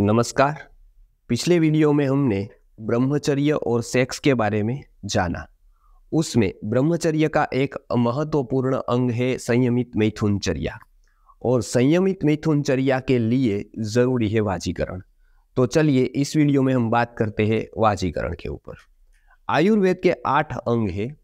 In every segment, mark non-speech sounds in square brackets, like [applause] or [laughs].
नमस्कार पिछले वीडियो में हमने ब्रह्मचर्य और सेक्स के बारे में जाना उसमें ब्रह्मचर्य का एक महत्वपूर्ण अंग है संयमित मैथुनचर्या और संयमित मैथुनचर्या के लिए ज़रूरी है वाजीकरण तो चलिए इस वीडियो में हम बात करते हैं वाजीकरण के ऊपर आयुर्वेद के आठ अंग है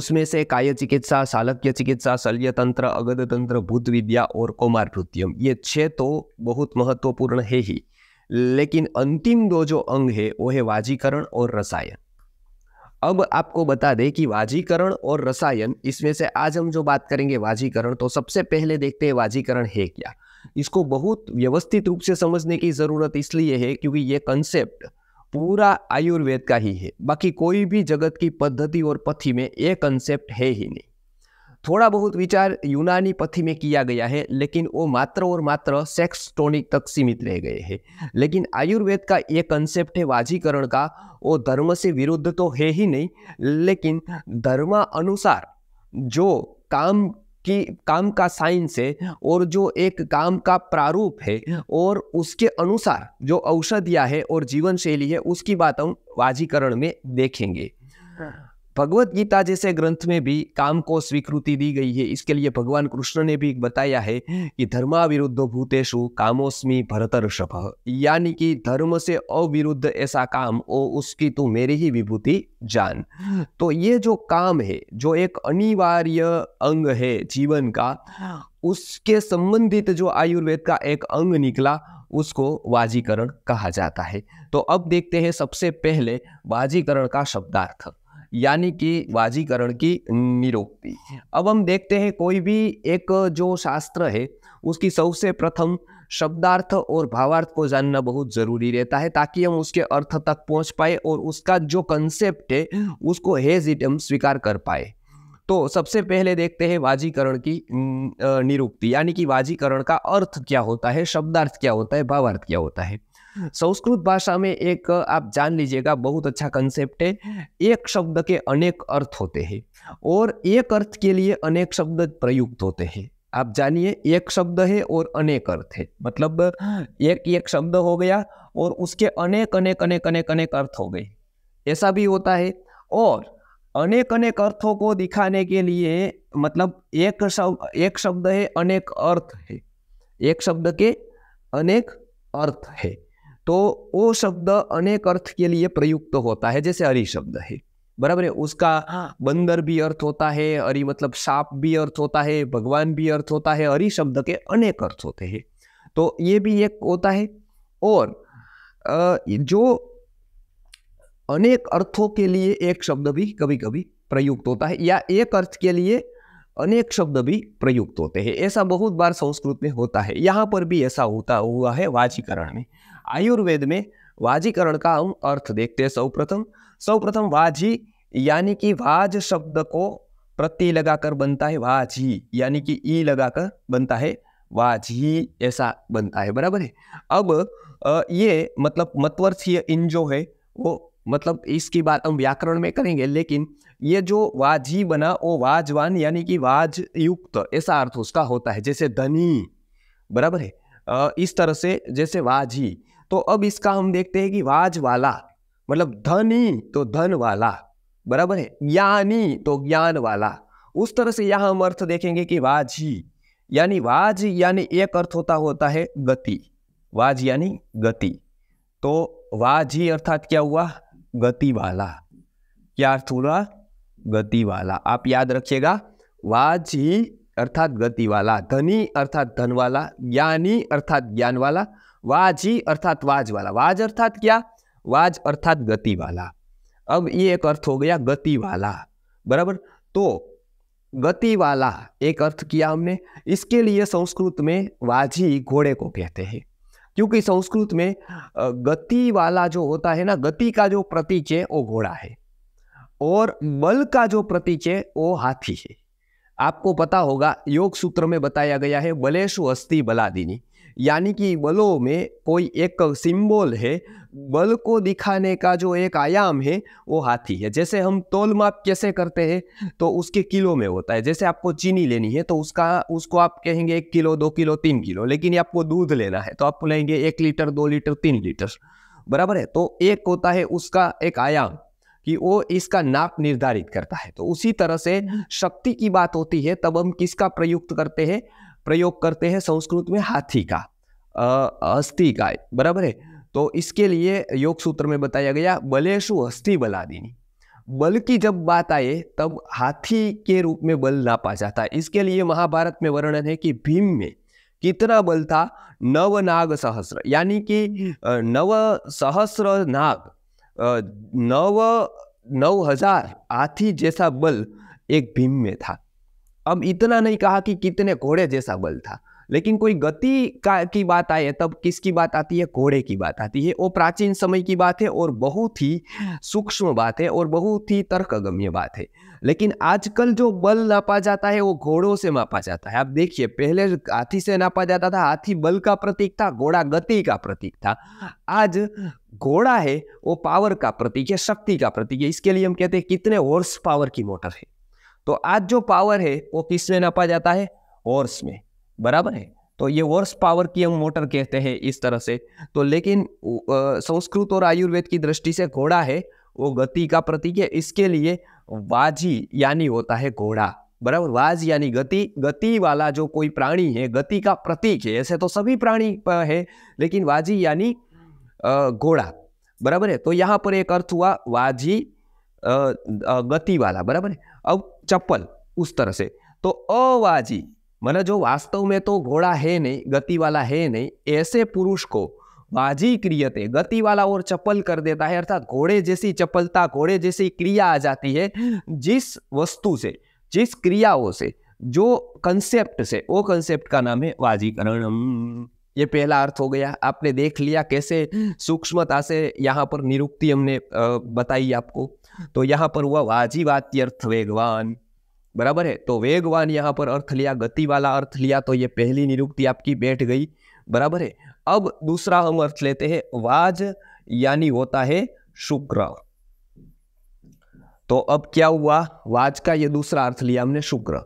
उसमें से काय चिकित्सा शालक्य चिकित्सा शल्य तंत्र अगध तंत्र भूत विद्या और कौमार ये छः तो बहुत महत्वपूर्ण है ही लेकिन अंतिम दो जो अंग है वो है वाजीकरण और रसायन अब आपको बता दें कि वाजीकरण और रसायन इसमें से आज हम जो बात करेंगे वाजीकरण तो सबसे पहले देखते हैं वाजीकरण है क्या इसको बहुत व्यवस्थित रूप से समझने की ज़रूरत इसलिए है क्योंकि ये कंसेप्ट पूरा आयुर्वेद का ही है बाकी कोई भी जगत की पद्धति और पथी में ये कंसेप्ट है ही नहीं थोड़ा बहुत विचार यूनानी पथी में किया गया है लेकिन वो मात्र और मात्र सेक्स टोनिक तक सीमित रह गए हैं लेकिन आयुर्वेद का ये कंसेप्ट है वाजीकरण का वो धर्म से विरुद्ध तो है ही नहीं लेकिन धर्म अनुसार जो काम की काम का साइंस है और जो एक काम का प्रारूप है और उसके अनुसार जो औषधियाँ है और जीवन शैली है उसकी बात हम वाजीकरण में देखेंगे हाँ। भगवत गीता जैसे ग्रंथ में भी काम को स्वीकृति दी गई है इसके लिए भगवान कृष्ण ने भी बताया है कि धर्माविरुद्ध भूतेषु कामोस्मी भरत ऋषभ यानी कि धर्म से अविरुद्ध ऐसा काम ओ उसकी तू तो मेरी ही विभूति जान तो ये जो काम है जो एक अनिवार्य अंग है जीवन का हाँ। उसके संबंधित जो आयुर्वेद का एक अंग निकला उसको वाजीकरण कहा जाता है तो अब देखते हैं सबसे पहले वाजीकरण का शब्दार्थ यानी कि वाजीकरण की निरोक्ति अब हम देखते हैं कोई भी एक जो शास्त्र है उसकी सबसे प्रथम शब्दार्थ और भावार्थ को जानना बहुत ज़रूरी रहता है ताकि हम उसके अर्थ तक पहुंच पाए और उसका जो कंसेप्ट है उसको हेज इट हम स्वीकार कर पाए तो सबसे पहले देखते हैं वाजीकरण की निरुक्ति यानी कि वाजीकरण का अर्थ क्या होता है शब्दार्थ क्या होता है भावार्थ क्या होता है संस्कृत भाषा में एक आप जान लीजिएगा बहुत अच्छा कंसेप्ट है एक शब्द के अनेक अर्थ होते हैं और एक अर्थ के लिए अनेक शब्द प्रयुक्त होते हैं आप जानिए एक शब्द है और अनेक अर्थ है मतलब एक एक शब्द हो गया और उसके अनेक अनेक अनेक अनेक अनेक अर्थ हो गए ऐसा भी होता है और अनेक अनेक अर्थों को दिखाने के लिए मतलब एक शब्द एक शब्द है अनेक अर्थ है एक शब्द के अनेक अर्थ है तो वो शब्द अनेक अर्थ के लिए प्रयुक्त तो होता है जैसे हरि शब्द है बराबर है उसका हाँ। बंदर भी अर्थ होता है अरि मतलब साप भी अर्थ होता है भगवान भी अर्थ होता है हरि शब्द के अनेक अर्थ होते हैं तो ये भी एक होता है और जो अनेक अर्थों के लिए एक शब्द भी कभी कभी प्रयुक्त होता है या एक अर्थ के लिए अनेक शब्द भी प्रयुक्त होते हैं ऐसा बहुत बार संस्कृत में होता है यहाँ पर भी ऐसा होता हुआ है वाचीकरण में आयुर्वेद में वाजीकरण का हम अर्थ देखते हैं सर्वप्रथम सर्वप्रथम वाजी यानी कि वाज शब्द को प्रति लगाकर बनता है वाजी यानी कि ई लगाकर बनता है वाजी ऐसा बनता है बराबर है अब ये मतलब मतवर्थीय इन जो है वो मतलब इसकी बात हम व्याकरण में करेंगे लेकिन ये जो वाजी बना वो वाजवान यानी कि वाज युक्त ऐसा अर्थ उसका होता है जैसे धनी बराबर है इस तरह से जैसे वाजी तो अब इसका हम देखते हैं कि वाज वाला मतलब धनी तो धन वाला बराबर है ज्ञानी तो ज्ञान वाला उस तरह से यह हम अर्थ देखेंगे कि वाजी यानी वाज यानी एक अर्थ होता होता है गति वाज यानी गति तो वाज ही अर्थात क्या हुआ गति वाला क्या अर्थ हुआ गति वाला आप याद रखिएगा वाज ही अर्थात गति वाला धनी अर्थात धन वाला ज्ञानी अर्थात ज्ञान वाला वाजी अर्थात वाज वाला वाज अर्थात क्या वाज अर्थात गति वाला अब ये एक अर्थ हो गया गति वाला बराबर तो गति वाला एक अर्थ किया हमने इसके लिए संस्कृत में वाजी घोड़े को कहते हैं क्योंकि संस्कृत में गति वाला जो होता है ना गति का जो प्रतीक है वो घोड़ा है और बल का जो प्रतीक है वो हाथी है आपको पता होगा योग सूत्र में बताया गया है बलेशु अस्थि बलादिनी यानी कि बलों में कोई एक सिंबल है बल को दिखाने का जो एक आयाम है वो हाथी है जैसे हम तोल माप कैसे करते हैं तो उसके किलो में होता है जैसे आपको चीनी लेनी है तो उसका उसको आप कहेंगे एक किलो दो किलो तीन किलो लेकिन आपको दूध लेना है तो आप लेंगे एक लीटर दो लीटर तीन लीटर बराबर है तो एक होता है उसका एक आयाम कि वो इसका नाप निर्धारित करता है तो उसी तरह से शक्ति की बात होती है तब हम किसका प्रयुक्त करते हैं प्रयोग करते हैं संस्कृत में हाथी का अस्थि का बराबर है तो इसके लिए योग सूत्र में बताया गया बलेशु अस्थि बलादिनी बल की जब बात आए तब हाथी के रूप में बल ना पा जाता है इसके लिए महाभारत में वर्णन है कि भीम में कितना बल था नव नाग सहस्र यानी कि नव सहस्र नाग नव नौ हजार हाथी जैसा बल एक भीम में था अब इतना नहीं कहा कि कितने घोड़े जैसा बल था लेकिन कोई गति का की बात आए तब किसकी बात आती है घोड़े की बात आती है वो प्राचीन समय की बात है और बहुत ही सूक्ष्म बात है और बहुत ही तर्कगम्य बात है लेकिन आजकल जो बल नापा जाता है वो घोड़ों से मापा जाता है आप देखिए पहले हाथी से नापा जाता था हाथी बल का प्रतीक था घोड़ा गति का प्रतीक था आज घोड़ा है वो पावर का प्रतीक है शक्ति का प्रतीक है इसके लिए हम कहते हैं कितने हॉर्स पावर की मोटर है तो आज जो पावर है वो किस में नापा जाता है वर्स में बराबर है तो ये वर्स पावर की हम मोटर कहते हैं इस तरह से तो लेकिन संस्कृत और आयुर्वेद की दृष्टि से घोड़ा है वो गति का प्रतीक है इसके लिए वाजी यानी होता है घोड़ा बराबर वाज यानी गति गति वाला जो कोई प्राणी है गति का प्रतीक है ऐसे तो सभी प्राणी है लेकिन वाजी यानी घोड़ा बराबर है तो यहाँ पर एक अर्थ हुआ वाजी गति वाला बराबर है अब चप्पल उस तरह से तो अवाजी मतलब जो वास्तव में तो घोड़ा है नहीं गति वाला है नहीं ऐसे पुरुष को वाजी क्रियते गति वाला और चप्पल कर देता है अर्थात घोड़े जैसी चपलता घोड़े जैसी क्रिया आ जाती है जिस वस्तु से जिस क्रियाओं से जो कंसेप्ट से वो कंसेप्ट का नाम है वाजीकरण ये पहला अर्थ हो गया आपने देख लिया कैसे सूक्ष्मता से यहाँ पर निरुक्ति हमने बताई आपको तो यहाँ पर हुआ वाजीवाती अर्थ वेगवान बराबर है तो वेगवान यहाँ पर अर्थ लिया गति वाला अर्थ लिया तो ये पहली निरुक्ति आपकी बैठ गई बराबर है अब दूसरा हम अर्थ लेते हैं वाज यानी होता है शुक्र तो अब क्या हुआ वाज का ये दूसरा अर्थ लिया हमने शुक्र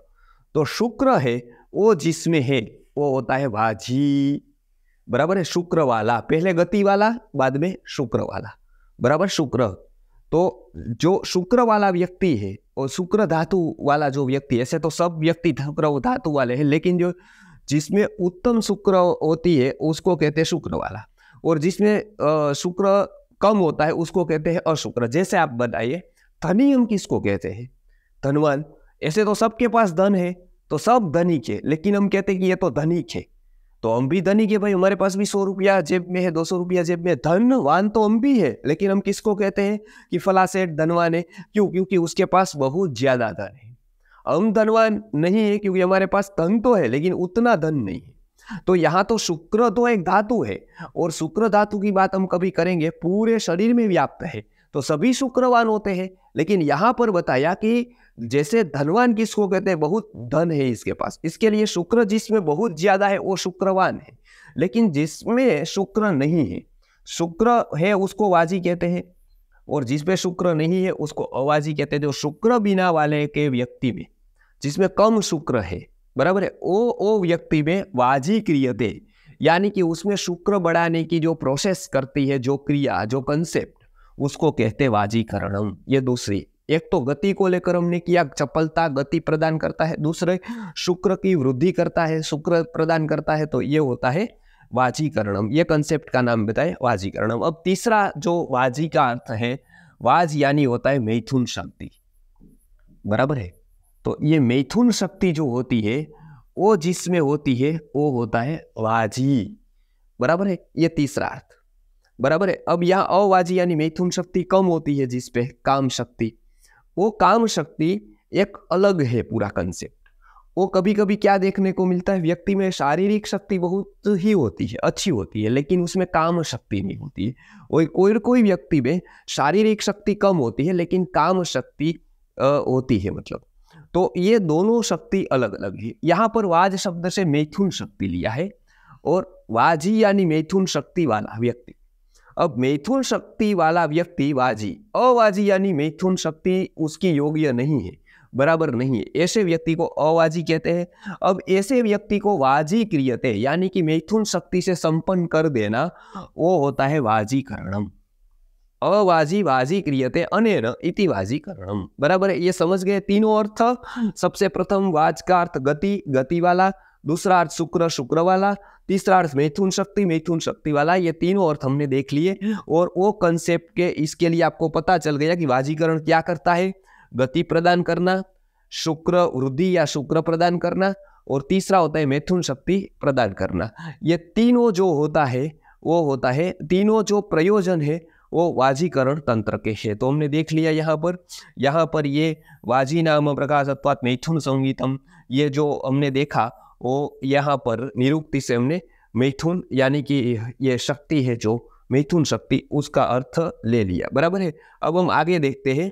तो शुक्र है वो जिसमें है वो होता है वाजी बराबर है शुक्र वाला पहले गति वाला बाद में शुक्र वाला बराबर शुक्र तो जो शुक्र वाला व्यक्ति है और शुक्र धातु वाला जो व्यक्ति ऐसे तो सब व्यक्ति धातु वाले हैं लेकिन जो जिसमें उत्तम शुक्र होती है उसको कहते हैं शुक्र वाला और जिसमें शुक्र कम होता है उसको कहते हैं अशुक्र जैसे आप बताइए धनी हम किसको कहते हैं धनवान ऐसे तो सबके पास धन है तो सब धनिक है लेकिन हम कहते हैं कि ये तो धनिक है तो हम भी धनी के भाई हमारे पास भी सौ रुपया जेब में है दो सौ रुपया जेब में धनवान तो हम भी है लेकिन हम किसको कहते हैं कि फला सेठ धनवान है क्यों क्योंकि उसके पास बहुत ज्यादा धन है हम धनवान नहीं है क्योंकि हमारे पास धन तो है लेकिन उतना धन नहीं है तो यहाँ तो शुक्र तो एक धातु है और शुक्र धातु की बात हम कभी करेंगे पूरे शरीर में व्याप्त है तो सभी शुक्रवान होते हैं लेकिन यहाँ पर बताया कि जैसे धनवान किसको कहते हैं बहुत धन है इसके पास इसके लिए शुक्र जिसमें बहुत ज्यादा है वो शुक्रवान है लेकिन जिसमें शुक्र नहीं है शुक्र है उसको वाजी कहते हैं और जिसमें शुक्र नहीं है उसको अवाजी कहते हैं जो शुक्र बिना वाले के व्यक्ति में जिसमें कम शुक्र है बराबर है ओ ओ व्यक्ति में वाजी क्रियते यानी कि उसमें शुक्र बढ़ाने की जो प्रोसेस करती है जो क्रिया जो कंसेप्ट उसको कहते वाजीकरणम ये दूसरी एक तो गति को लेकर हमने किया चपलता गति प्रदान करता है दूसरे शुक्र की वृद्धि करता है शुक्र प्रदान करता है तो ये होता है वाजीकरणम ये कंसेप्ट का नाम बताए वाजीकरणम अब तीसरा जो वाजी का अर्थ है वाज यानी होता है मैथुन शक्ति बराबर है तो ये मैथुन शक्ति जो होती है वो जिसमें होती है वो होता है वाजी बराबर है ये तीसरा अर्थ बराबर है अब यहाँ अवाजी यानी मैथुन शक्ति कम होती है जिसपे काम शक्ति वो काम शक्ति एक अलग है पूरा कंसेप्ट वो कभी कभी क्या देखने को मिलता है व्यक्ति में शारीरिक शक्ति बहुत ही होती है अच्छी होती है लेकिन उसमें काम शक्ति नहीं होती है और कोई कोई व्यक्ति में शारीरिक शक्ति कम होती है लेकिन काम शक्ति होती है मतलब तो ये दोनों शक्ति अलग अलग है यहाँ पर वाज शब्द से मैथुन शक्ति लिया है और वाजी यानी मैथुन शक्ति वाला व्यक्ति अब मैथुन शक्ति वाला व्यक्ति वाजी अवाजी यानी मैथुन शक्ति उसकी योग्य नहीं है बराबर नहीं है ऐसे व्यक्ति को अवाजी कहते हैं अब ऐसे व्यक्ति को वाजी क्रियते यानी कि मैथुन शक्ति से संपन्न कर देना वो होता है वाजीकरणम अवाजी वाजी क्रियते अनेर इति वाजीकरणम बराबर ये समझ गए तीनों अर्थ सबसे प्रथम वाज का अर्थ गति गति वाला दूसरा अर्थ शुक्र शुक्र वाला तीसरा अर्थ मैथुन शक्ति मैथुन शक्ति वाला ये तीनों अर्थ हमने देख लिए और वो कंसेप्ट के इसके लिए आपको पता चल गया कि वाजीकरण क्या करता है गति प्रदान करना शुक्र वृद्धि या शुक्र प्रदान करना और तीसरा होता है मैथुन शक्ति प्रदान करना ये तीनों जो होता है वो होता है तीनों जो प्रयोजन है वो वाजीकरण तंत्र के है तो हमने देख लिया यहाँ पर यहाँ पर ये वाजी नाम प्रकाश अथवा मैथुन संगीतम ये जो हमने देखा वो यहाँ पर निरुक्ति से हमने मैथुन यानी कि ये शक्ति है जो मैथुन शक्ति उसका अर्थ ले लिया बराबर है अब हम आगे देखते हैं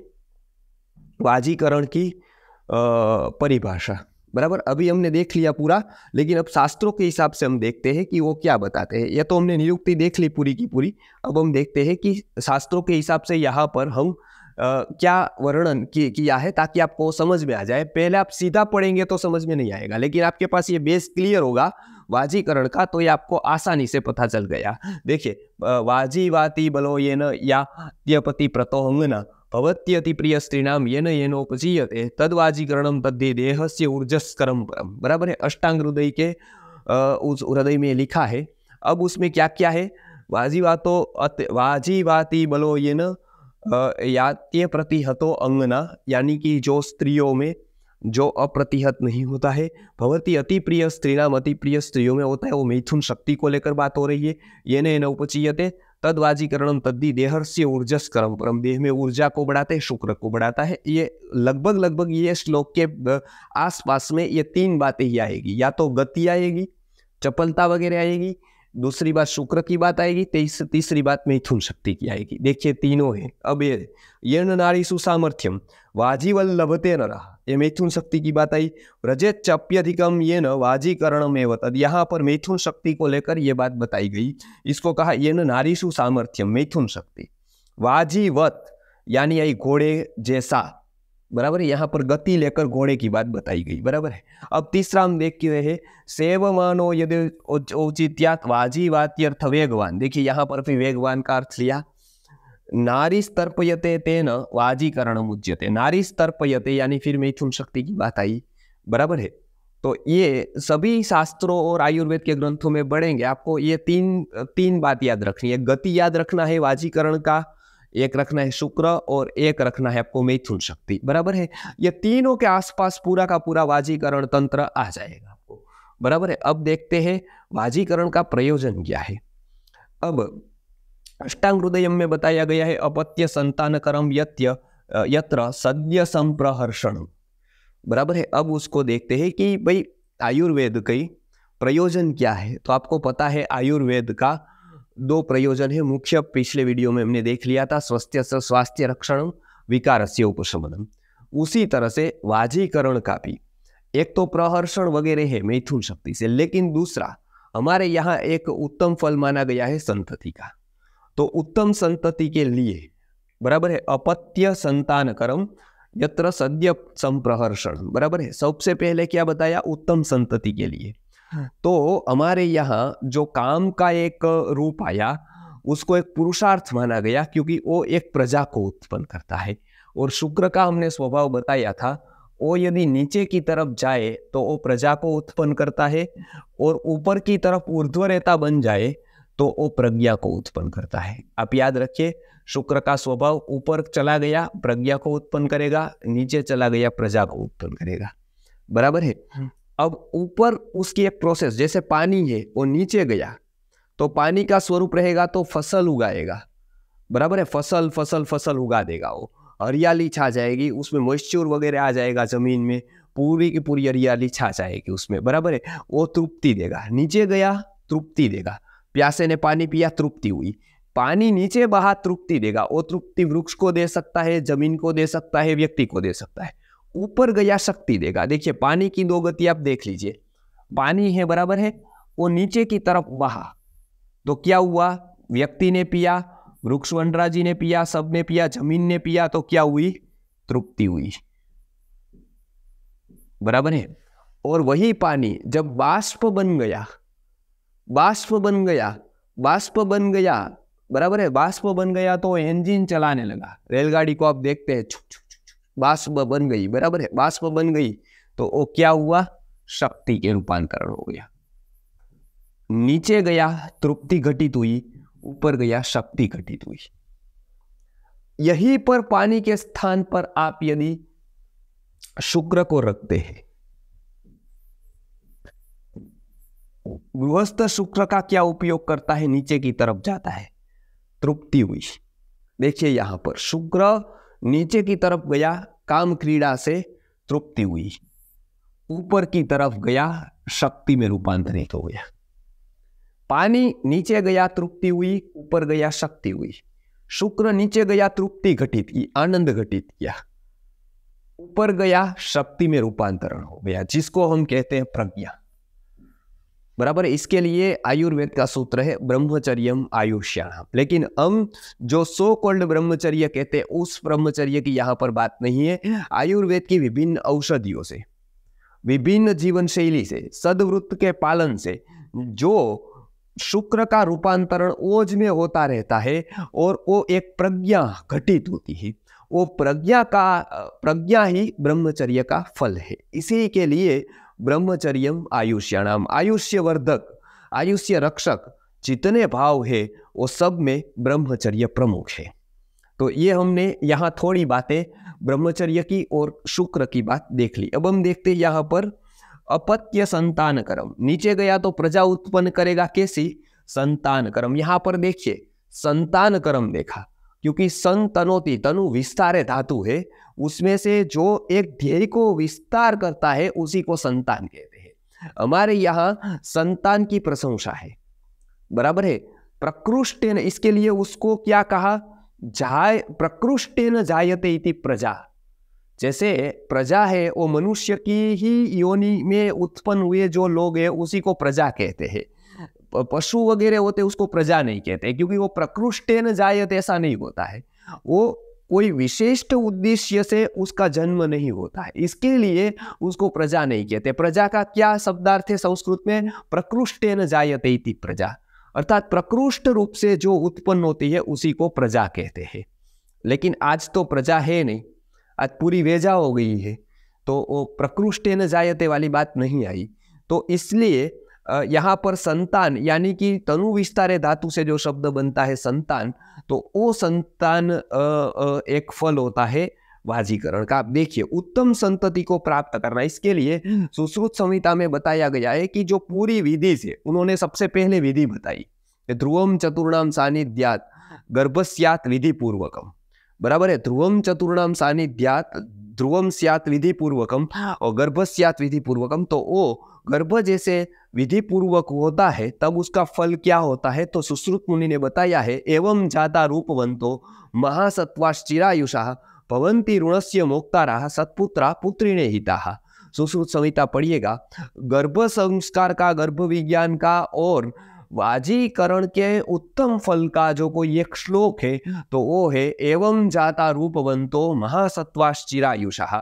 वाजीकरण की परिभाषा बराबर अभी हमने देख लिया पूरा लेकिन अब शास्त्रों के हिसाब से हम देखते हैं कि वो क्या बताते हैं यह तो हमने नियुक्ति देख ली पूरी की पूरी अब हम देखते हैं कि शास्त्रों के हिसाब से यहाँ पर हम क्या वर्णन किया है ताकि आपको समझ में आ जाए पहले आप सीधा पढ़ेंगे तो समझ में नहीं आएगा लेकिन आपके पास ये बेस क्लियर होगा वाजीकरण का तो ये आपको आसानी से पता चल गया देखिए वाजीवाति बलो ये न या त्यपति प्रतोहंगना भवत्यति प्रिय स्त्री नाम ये न ये नोपजीयते तदवाजीकरणम तद्धि देहस्य ऊर्जस्करम परम बराबर है अष्टांग हृदय के उस हृदय में लिखा है अब उसमें क्या क्या है वाजीवातो वाजीवाति बलो ये न यात्य प्रतिहतो अंगना यानी कि जो स्त्रियों में जो अप्रतिहत नहीं होता है भगवती अति प्रिय स्त्री नाम अति प्रिय स्त्रियों में होता है वो मैथुन शक्ति को लेकर बात हो रही है ये न उपचीयते तदवाजीकरणम तद्दी देहर्ष्य ऊर्जस्करम परम देह में ऊर्जा को बढ़ाते हैं शुक्र को बढ़ाता है ये लगभग लगभग ये श्लोक के आसपास में ये तीन बातें ही आएगी या तो गति आएगी चपलता वगैरह आएगी दूसरी बात शुक्र की बात आएगी तेईस तीसरी बात मैथुन शक्ति की आएगी देखिए तीनों है अब ये ये नारी सुसामर्थ्यम वाजी लभते न रहा ये मैथुन शक्ति की बात आई व्रजे चप्यधिकम ये न वाजीकरणम एवं तद यहाँ पर मैथुन शक्ति को लेकर ये बात बताई गई इसको कहा ये नारी सुसामर्थ्यम मैथुन शक्ति वाजीवत यानी आई घोड़े जैसा बराबर है यहाँ पर गति लेकर घोड़े की बात बताई गई बराबर है अब तीसरा हम देख के रहे सेवमानो यदि औचित्यात वाजी वाती अर्थ वेगवान देखिए यहाँ पर भी वेगवान का अर्थ लिया नारी स्तर्पयते तेन वाजीकरण मुज्यते नारी स्तर्पयते यानी फिर मैथुन शक्ति की बात आई बराबर है तो ये सभी शास्त्रों और आयुर्वेद के ग्रंथों में बढ़ेंगे आपको ये तीन तीन बात याद रखनी है गति याद रखना है वाजीकरण का एक रखना है शुक्र और एक रखना है आपको मैथुन शक्ति बराबर है ये तीनों के आसपास पूरा का पूरा वाजीकरण तंत्र आ जाएगा आपको बराबर है अब देखते हैं वाजीकरण का प्रयोजन क्या है अब अष्टांग हृदय में बताया गया है अपत्य संतान करम यत्य यत्र सद्य संप्रहर्षण बराबर है अब उसको देखते हैं कि भाई आयुर्वेद कई प्रयोजन क्या है तो आपको पता है आयुर्वेद का दो प्रयोजन है मुख्य पिछले वीडियो में हमने देख लिया था स्वस्थ से स्वास्थ्य रक्षण विकार से उपशमनम उसी तरह से वाजीकरण का भी एक तो प्रहर्षण वगैरह है मैथुन शक्ति से लेकिन दूसरा हमारे यहाँ एक उत्तम फल माना गया है संतति का तो उत्तम संतति के लिए बराबर है अपत्य संतान कर्म यत्र सद्य संप्रहर्षण बराबर है सबसे पहले क्या बताया उत्तम संतति के लिए हाँ। तो हमारे यहाँ जो काम का एक रूप आया उसको एक पुरुषार्थ माना गया क्योंकि वो एक प्रजा को उत्पन्न करता है और शुक्र का हमने स्वभाव बताया था वो यदि नीचे की तरफ जाए तो वो प्रजा को उत्पन्न करता है और ऊपर की तरफ ऊर्ध्वरेता बन जाए तो वो प्रज्ञा को उत्पन्न करता है आप याद रखिए शुक्र का स्वभाव ऊपर चला गया प्रज्ञा को उत्पन्न करेगा नीचे चला गया प्रजा को उत्पन्न करेगा बराबर है हाँ। अब ऊपर उसकी एक प्रोसेस जैसे पानी है वो नीचे गया तो पानी का स्वरूप रहेगा तो फसल उगाएगा बराबर है फसल फसल फसल उगा देगा वो हरियाली छा जाएगी उसमें मॉइस्चर वगैरह आ जाएगा ज़मीन में पूरी की पूरी हरियाली छा जाएगी उसमें बराबर है वो तृप्ति देगा नीचे गया तृप्ति देगा प्यासे ने पानी पिया तृप्ति हुई पानी नीचे बहा तृप्ति देगा वो तृप्ति वृक्ष को दे सकता है जमीन को दे सकता है व्यक्ति को दे सकता है ऊपर गया शक्ति देगा देखिए पानी की दो गति आप देख लीजिए पानी है बराबर है वो नीचे की तरफ बहा तो क्या हुआ व्यक्ति ने पिया वृक्ष वनरा जी ने पिया सब ने पिया जमीन ने पिया तो क्या हुई तृप्ति हुई बराबर है और वही पानी जब बाष्प बन गया बाष्प बन गया बाष्प बन गया बराबर है बाष्प बन गया तो इंजन चलाने लगा रेलगाड़ी को आप देखते हैं छुप छुप बाष्प बन गई बराबर है बाष्प बन गई तो वो क्या हुआ शक्ति के रूपांतरण हो गया नीचे गया तृप्ति घटित हुई ऊपर गया शक्ति घटित हुई यही पर पानी के स्थान पर आप यदि शुक्र को रखते हैं गृहस्थ शुक्र का क्या उपयोग करता है नीचे की तरफ जाता है तृप्ति हुई देखिए यहां पर शुक्र नीचे की तरफ गया काम क्रीड़ा से तृप्ति हुई ऊपर की तरफ गया शक्ति में रूपांतरित हो गया पानी नीचे गया तृप्ति हुई ऊपर गया शक्ति हुई शुक्र नीचे गया तृप्ति घटित की आनंद घटित किया ऊपर गया शक्ति में रूपांतरण हो गया जिसको हम कहते हैं प्रज्ञा बराबर इसके लिए आयुर्वेद का सूत्र है ब्रह्मचर्यम आयुष्याण लेकिन हम जो सो कोल्ड ब्रह्मचर्य कहते हैं उस ब्रह्मचर्य की यहाँ पर बात नहीं है आयुर्वेद की विभिन्न औषधियों से विभिन्न जीवन शैली से सदवृत्त के पालन से जो शुक्र का रूपांतरण ओज में होता रहता है और वो एक प्रज्ञा घटित होती है वो प्रज्ञा का प्रज्ञा ही ब्रह्मचर्य का फल है इसी के लिए ब्रह्मचर्य आयुष्याणाम आयुष्य वर्धक आयुष्य रक्षक जितने भाव है वो सब में ब्रह्मचर्य प्रमुख है तो ये हमने यहाँ थोड़ी बातें ब्रह्मचर्य की और शुक्र की बात देख ली अब हम देखते हैं यहाँ पर अपत्य संतान कर्म नीचे गया तो प्रजा उत्पन्न करेगा कैसी संतान कर्म यहाँ पर देखिए संतान कर्म देखा क्योंकि संतनोति तनु विस्तारे धातु है उसमें से जो एक ध्येय को विस्तार करता है उसी को संतान कहते हैं हमारे यहाँ संतान की प्रशंसा है बराबर है प्रकृष्ट इसके लिए उसको क्या कहा जाय प्रकृष्ट न जायते इति प्रजा जैसे प्रजा है वो मनुष्य की ही योनि में उत्पन्न हुए जो लोग हैं उसी को प्रजा कहते हैं पशु वगैरह होते उसको प्रजा नहीं कहते क्योंकि वो प्रकृष्ट न जायते ऐसा नहीं होता है वो कोई विशिष्ट उद्देश्य से उसका जन्म नहीं होता है इसके लिए उसको प्रजा नहीं कहते प्रजा का क्या शब्दार्थ है संस्कृत में प्रकृष्ट न जायते प्रजा अर्थात प्रकृष्ट रूप से जो उत्पन्न होती है उसी को प्रजा कहते हैं लेकिन आज तो प्रजा है नहीं आज पूरी वेजा हो गई है तो वो प्रकृष्ट न जायते वाली बात नहीं आई तो इसलिए यहाँ पर संतान यानी कि तनु विस्तारे धातु से जो शब्द बनता है संतान तो वो संतान एक फल होता है वाजीकरण का आप देखिए उत्तम संतति को प्राप्त करना इसके लिए सुश्रुत संहिता में बताया गया है कि जो पूरी विधि से उन्होंने सबसे पहले विधि बताई ध्रुवम चतुर्णाम सानिध्यात गर्भस्यात विधि पूर्वकम बराबर है ध्रुवम चतुर्णाम सानिध्यात ध्रुवम विधि पूर्वकम और गर्भ विधि पूर्वकम तो वो गर्भ जैसे विधिपूर्वक होता है तब उसका फल क्या होता है तो सुश्रुत मुनि ने बताया है एवं जाता रूपवंतो महासत्वाश्चिरायुषा भवंती मोक्ता रहा सत्पुत्रा पुत्री ने हिता सुश्रुत संहिता पढ़िएगा गर्भ संस्कार का गर्भ विज्ञान का और वाजीकरण के उत्तम फल का जो कोई एक श्लोक है तो वो है एवं जाता रूपवंतो महासत्वाश्चिरायुषा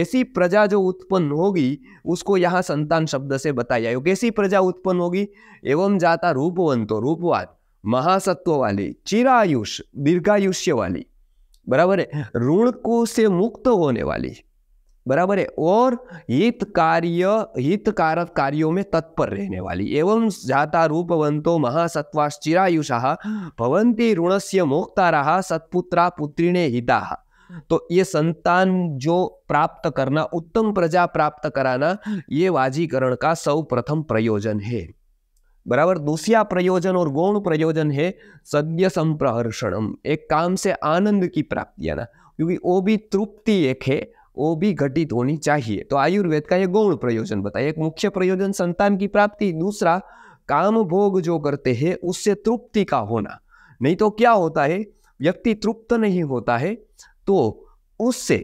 ऐसी प्रजा जो उत्पन्न होगी उसको यहाँ संतान शब्द से बताया है कैसी प्रजा उत्पन्न होगी एवं जाता रूपवंतो रूपवाद महासत्व वाली चिरायुष दीर्घायुष्य वाली बराबर है ऋण को से मुक्त होने वाली बराबर है और हित कार्य हित कारक कार्यों में तत्पर रहने वाली एवं जाता रूपवंतो महासत्वाश्चिरायुषा भवंती मोक्ता रहा सत्पुत्रा पुत्रिणे हिता तो ये संतान जो प्राप्त करना उत्तम प्रजा प्राप्त कराना ये वाजीकरण का सौ प्रथम प्रयोजन है बराबर दूसरा प्रयोजन और गौण प्रयोजन है सद्य संप्रहर्षणम एक काम से आनंद की प्राप्ति आना क्योंकि वो भी तृप्ति एक है वो भी घटित होनी चाहिए तो आयुर्वेद का ये गौण प्रयोजन बताइए एक मुख्य प्रयोजन संतान की प्राप्ति दूसरा काम भोग जो करते हैं उससे तृप्ति का होना नहीं तो क्या होता है व्यक्ति तृप्त नहीं होता है तो उससे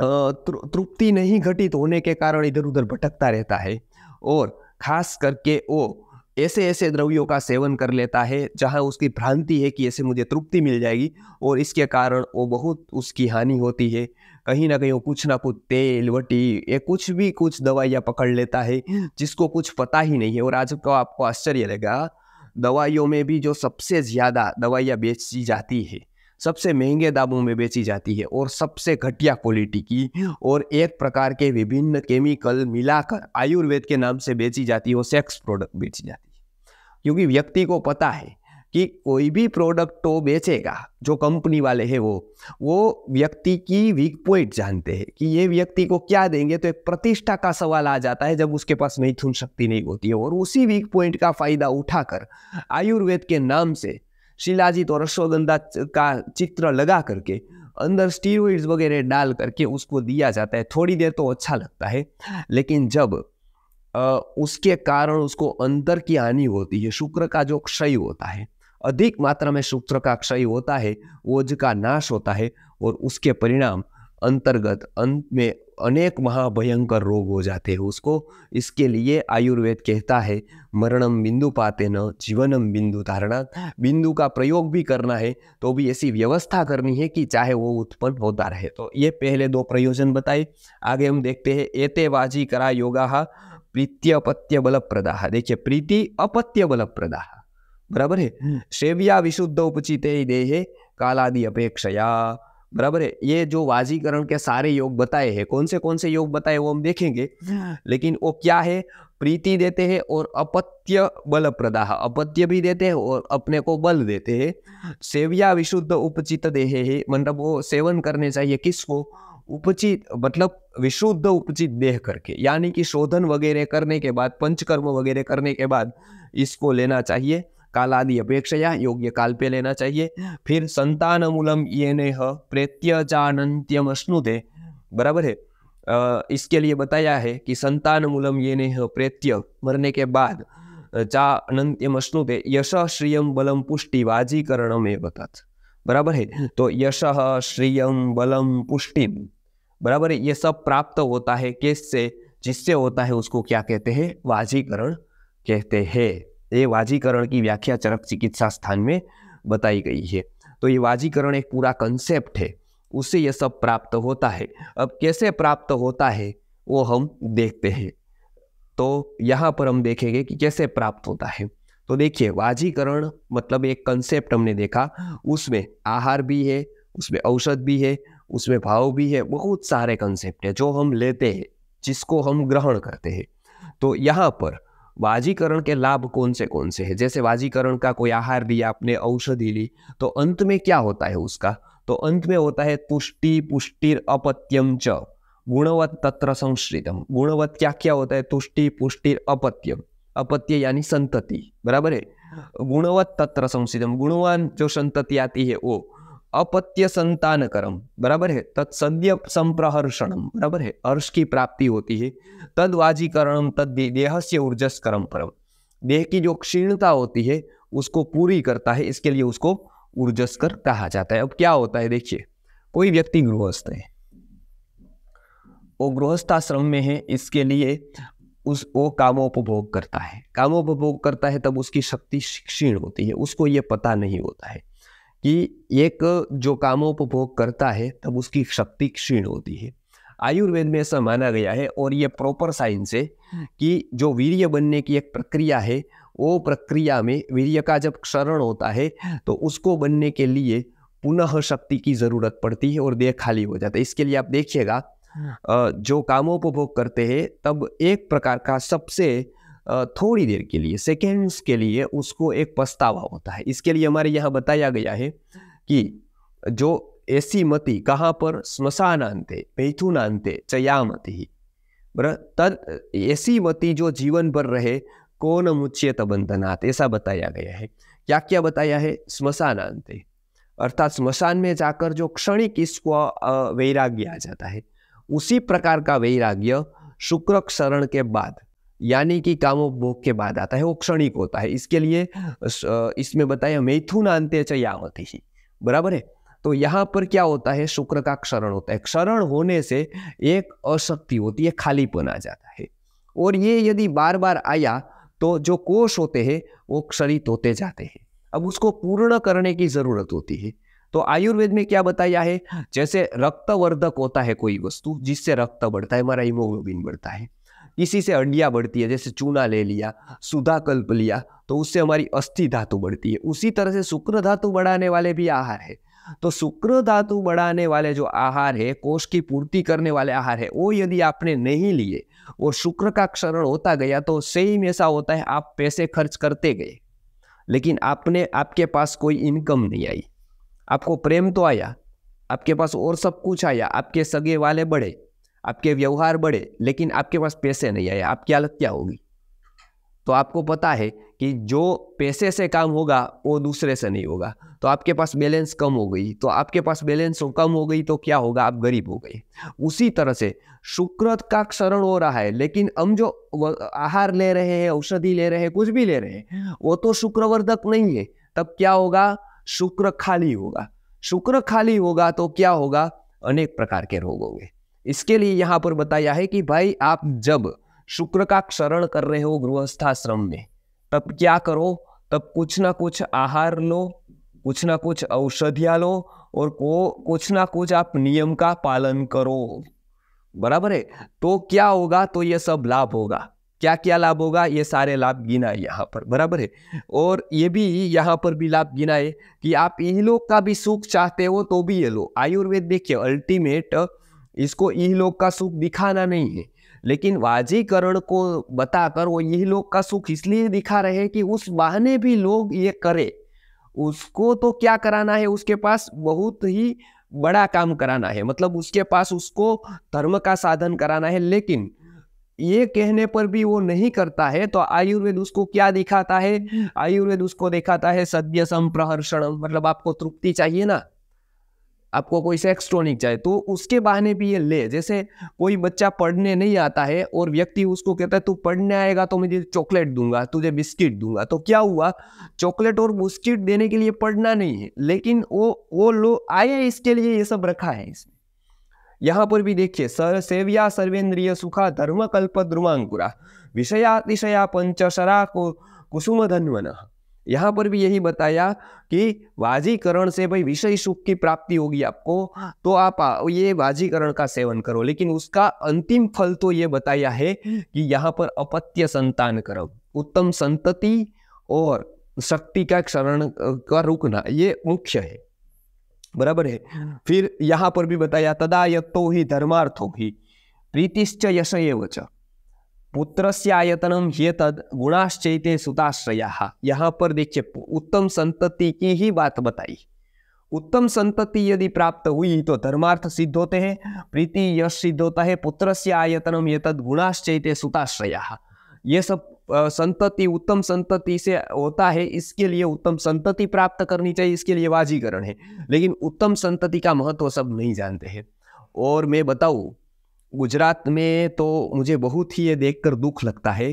तृप्ति नहीं घटित होने के कारण इधर उधर भटकता रहता है और खास करके वो ऐसे ऐसे द्रव्यों का सेवन कर लेता है जहाँ उसकी भ्रांति है कि ऐसे मुझे तृप्ति मिल जाएगी और इसके कारण वो बहुत उसकी हानि होती है कहीं ना कहीं वो कुछ ना कुछ तेल वटी ये कुछ भी कुछ दवाइयाँ पकड़ लेता है जिसको कुछ पता ही नहीं है और आज का आपको आश्चर्य रहेगा दवाइयों में भी जो सबसे ज़्यादा दवाइयाँ बेची जाती है सबसे महंगे दामों में बेची जाती है और सबसे घटिया क्वालिटी की और एक प्रकार के विभिन्न केमिकल मिलाकर आयुर्वेद के नाम से बेची जाती है और सेक्स प्रोडक्ट बेची जाती है क्योंकि व्यक्ति को पता है कि कोई भी प्रोडक्ट तो बेचेगा जो कंपनी वाले हैं वो वो व्यक्ति की वीक पॉइंट जानते हैं कि ये व्यक्ति को क्या देंगे तो एक प्रतिष्ठा का सवाल आ जाता है जब उसके पास मैथुन शक्ति नहीं होती है और उसी वीक पॉइंट का फायदा उठाकर आयुर्वेद के नाम से शिलाजीत और अश्वगंधा का चित्र लगा करके अंदर स्टीरोइड्स वगैरह डाल करके उसको दिया जाता है थोड़ी देर तो अच्छा लगता है लेकिन जब आ, उसके कारण उसको अंदर की हानि होती है शुक्र का जो क्षय होता है अधिक मात्रा में सूत्र का क्षय होता है ओज का नाश होता है और उसके परिणाम अंतर्गत अंत में अनेक महाभयंकर रोग हो जाते हैं उसको इसके लिए आयुर्वेद कहता है मरणम बिंदु पाते न जीवनम बिंदु धारणा बिंदु का प्रयोग भी करना है तो भी ऐसी व्यवस्था करनी है कि चाहे वो उत्पन्न होता रहे तो ये पहले दो प्रयोजन बताए आगे हम देखते हैं एते वाजी करा योगा प्रीत्य अपत्य बल प्रदाह देखिए प्रीति अपत्य बल प्रदाह बराबर है हम्म। सेव्या विशुद्ध उपचित देहे कालादि अपेक्षया बराबर है ये जो वाजीकरण के सारे योग बताए हैं कौन से कौन से योग बताए वो हम देखेंगे हाँ। लेकिन वो क्या है प्रीति देते हैं और अपत्य बल प्रदाह अपत्य भी देते हैं और अपने को बल देते हैं सेव्या विशुद्ध उपचित देहे है मतलब वो सेवन करने चाहिए किसको उपचित मतलब विशुद्ध उपचित देह करके यानी कि शोधन वगैरह करने के बाद पंचकर्म वगैरह करने के बाद इसको लेना चाहिए कालादि अपेक्षा योग्य काल पे लेना चाहिए फिर संतान मूलम ये नेह प्रत्यचानंत्यम अश्नुते बराबर है आ, इसके लिए बताया है कि संतान मूलम ये नेह प्रेत्य मरने के बाद जा अनंत्यम अश्नुते यश श्रियम बलम पुष्टि वाजीकरण में बताते बराबर है तो यश श्रियम बलम पुष्टि बराबर है ये सब प्राप्त होता है से जिससे होता है उसको क्या कहते हैं वाजीकरण कहते हैं ये वाजीकरण की व्याख्या चरक चिकित्सा स्थान में बताई गई है तो ये वाजीकरण एक पूरा कंसेप्ट है उससे यह सब प्राप्त होता है अब कैसे प्राप्त होता है वो हम देखते हैं तो यहाँ पर हम देखेंगे कि कैसे प्राप्त होता है तो देखिए वाजीकरण मतलब एक कंसेप्ट हमने देखा उसमें आहार भी है उसमें औषध भी है उसमें भाव भी है बहुत सारे कंसेप्ट है जो हम लेते हैं जिसको हम ग्रहण करते हैं तो यहाँ पर वाजीकरण के लाभ कौन से कौन से हैं जैसे वाजीकरण का कोई आहार दिया आपने औषधि ली तो अंत में क्या होता है उसका तो अंत में होता है तुष्टि पुष्टिर अपत्यम च गुणवत् तत्र संश्रितम गुणवत् क्या क्या होता है तुष्टि पुष्टिर अपत्यम अपत्य यानी संतति बराबर है गुणवत् तत्र संश्रितम गुणवान जो संतति आती है वो अपत्य संतान करम बराबर है तत्सद्य संप्रहर्षणम बराबर है अर्श की प्राप्ति होती है तद वाजीकरण तद देहस्य से ऊर्जस करम परम देह की जो क्षीणता होती है उसको पूरी करता है इसके लिए उसको ऊर्जस्कर कहा जाता है अब क्या होता है देखिए कोई व्यक्ति गृहस्थ है वो गृहस्थाश्रम में है इसके लिए उस वो कामोपभोग करता है कामोपभोग करता है तब उसकी शक्ति क्षीण होती है उसको ये पता नहीं होता है कि एक जो कामोपभोग करता है तब उसकी शक्ति क्षीण होती है आयुर्वेद में ऐसा माना गया है और ये प्रॉपर साइंस है हम्म। कि जो वीर्य बनने की एक प्रक्रिया है वो प्रक्रिया में वीर्य का जब क्षरण होता है तो उसको बनने के लिए पुनः शक्ति की ज़रूरत पड़ती है और देह खाली हो जाता है इसके लिए आप देखिएगा हाँ। जो कामोपभोग करते हैं तब एक प्रकार का सबसे थोड़ी देर के लिए सेकेंड्स के लिए उसको एक पछतावा होता है इसके लिए हमारे यहाँ बताया गया है कि जो ऐसी मति कहाँ पर श्मशानांते पैथुनांते चयामति ही बरह तद ऐसी मति जो जीवन भर रहे कौन मुच्यत तबंधनाथ ऐसा बताया गया है क्या क्या बताया है स्मशान आनते अर्थात स्मशान में जाकर जो क्षणिक इसको वैराग्य आ जाता है उसी प्रकार का वैराग्य शुक्र क्षरण के बाद यानी कि कामोपभोग के बाद आता है वो क्षणिक होता है इसके लिए इसमें बताया मैथुन अंत्य च ही बराबर है तो यहाँ पर क्या होता है शुक्र का क्षरण होता है क्षरण होने से एक अशक्ति होती है खालीपन आ जाता है और ये यदि बार बार आया तो जो कोष होते हैं वो क्षरित होते जाते हैं अब उसको पूर्ण करने की जरूरत होती है तो आयुर्वेद में क्या बताया है जैसे रक्तवर्धक होता है कोई वस्तु जिससे रक्त बढ़ता है हमारा हीमोग्लोबिन बढ़ता है इसी से हड्डियाँ बढ़ती है जैसे चूना ले लिया सुधा कल्प लिया तो उससे हमारी अस्थि धातु बढ़ती है उसी तरह से शुक्र धातु बढ़ाने वाले भी आहार है तो शुक्र धातु बढ़ाने वाले जो आहार है कोष की पूर्ति करने वाले आहार है वो यदि आपने नहीं लिए और शुक्र का क्षरण होता गया तो सेम ऐसा होता है आप पैसे खर्च करते गए लेकिन आपने आपके पास कोई इनकम नहीं आई आपको प्रेम तो आया आपके पास और सब कुछ आया आपके सगे वाले बड़े आपके व्यवहार बढ़े लेकिन आपके पास पैसे नहीं आए आपकी हालत क्या होगी तो आपको पता है कि जो पैसे से काम होगा वो दूसरे से नहीं होगा तो आपके पास बैलेंस कम हो गई तो आपके पास बैलेंस कम हो गई तो क्या होगा आप गरीब हो गए उसी तरह से शुक्र का क्षरण हो रहा है लेकिन हम जो आहार ले रहे हैं औषधि ले रहे हैं कुछ भी ले रहे हैं वो तो शुक्रवर्धक नहीं है तब क्या होगा शुक्र खाली होगा शुक्र खाली होगा तो क्या होगा अनेक प्रकार के रोग होंगे इसके लिए यहाँ पर बताया है कि भाई आप जब शुक्र का क्षरण कर रहे हो गृहस्थाश्रम में तब क्या करो तब कुछ ना कुछ आहार लो कुछ ना कुछ औषधियाँ लो और को कुछ ना कुछ आप नियम का पालन करो बराबर है तो क्या होगा तो ये सब लाभ होगा क्या क्या लाभ होगा ये सारे लाभ गिना है यहाँ पर बराबर है और ये भी यहाँ पर भी लाभ गिना है कि आप इन लोग का भी सुख चाहते हो तो भी ये लो आयुर्वेद देखिए अल्टीमेट इसको इहलोक का सुख दिखाना नहीं है लेकिन वाजीकरण को बताकर वो यह लोग का सुख इसलिए दिखा रहे हैं कि उस बहाने भी लोग ये करे उसको तो क्या कराना है उसके पास बहुत ही बड़ा काम कराना है मतलब उसके पास उसको धर्म का साधन कराना है लेकिन ये कहने पर भी वो नहीं करता है तो आयुर्वेद उसको क्या दिखाता है आयुर्वेद उसको दिखाता है सद्य संप्रहर्षण मतलब आपको तृप्ति चाहिए ना आपको कोई से एक्सट्रॉनिक चाहिए तो उसके बहाने भी ये ले जैसे कोई बच्चा पढ़ने नहीं आता है और व्यक्ति उसको कहता है तू पढ़ने आएगा तो मैं तुझे चॉकलेट दूंगा तुझे बिस्किट दूंगा तो क्या हुआ चॉकलेट और बिस्किट देने के लिए पढ़ना नहीं है लेकिन वो वो लोग आए इसके लिए ये सब रखा है इसमें यहाँ पर भी देखिए सर सेविया सर्वेंद्रिय सुखा धर्म कल्प ध्रुवांकुरा विषयातिशया पंचशरा कुसुम धन्वन यहाँ पर भी यही बताया कि वाजीकरण से भाई विषय सुख की प्राप्ति होगी आपको तो आप ये वाजीकरण का सेवन करो लेकिन उसका अंतिम फल तो ये बताया है कि यहाँ पर अपत्य संतान करो उत्तम संतति और शक्ति का क्षरण का रुकना ये मुख्य है बराबर है फिर यहाँ पर भी बताया तदा यत्तो ही धर्मार्थो ही प्रीतिश्च यश पुत्र से आयतनम ये तद गुणाश्चैत सुताश्रया यहाँ पर देखिए उत्तम संतति की ही बात बताई उत्तम संतति यदि प्राप्त हुई तो धर्मार्थ सिद्ध होते हैं प्रीति यश सिद्ध होता है पुत्र से आयतनम ये तद गुणाश्चैत सुताश्रया ये सब संतति उत्तम संतति से होता है इसके लिए उत्तम संतति प्राप्त करनी चाहिए इसके लिए वाजीकरण है लेकिन उत्तम संतति का महत्व सब नहीं जानते हैं और मैं बताऊँ गुजरात में तो मुझे बहुत ही ये देख दुख लगता है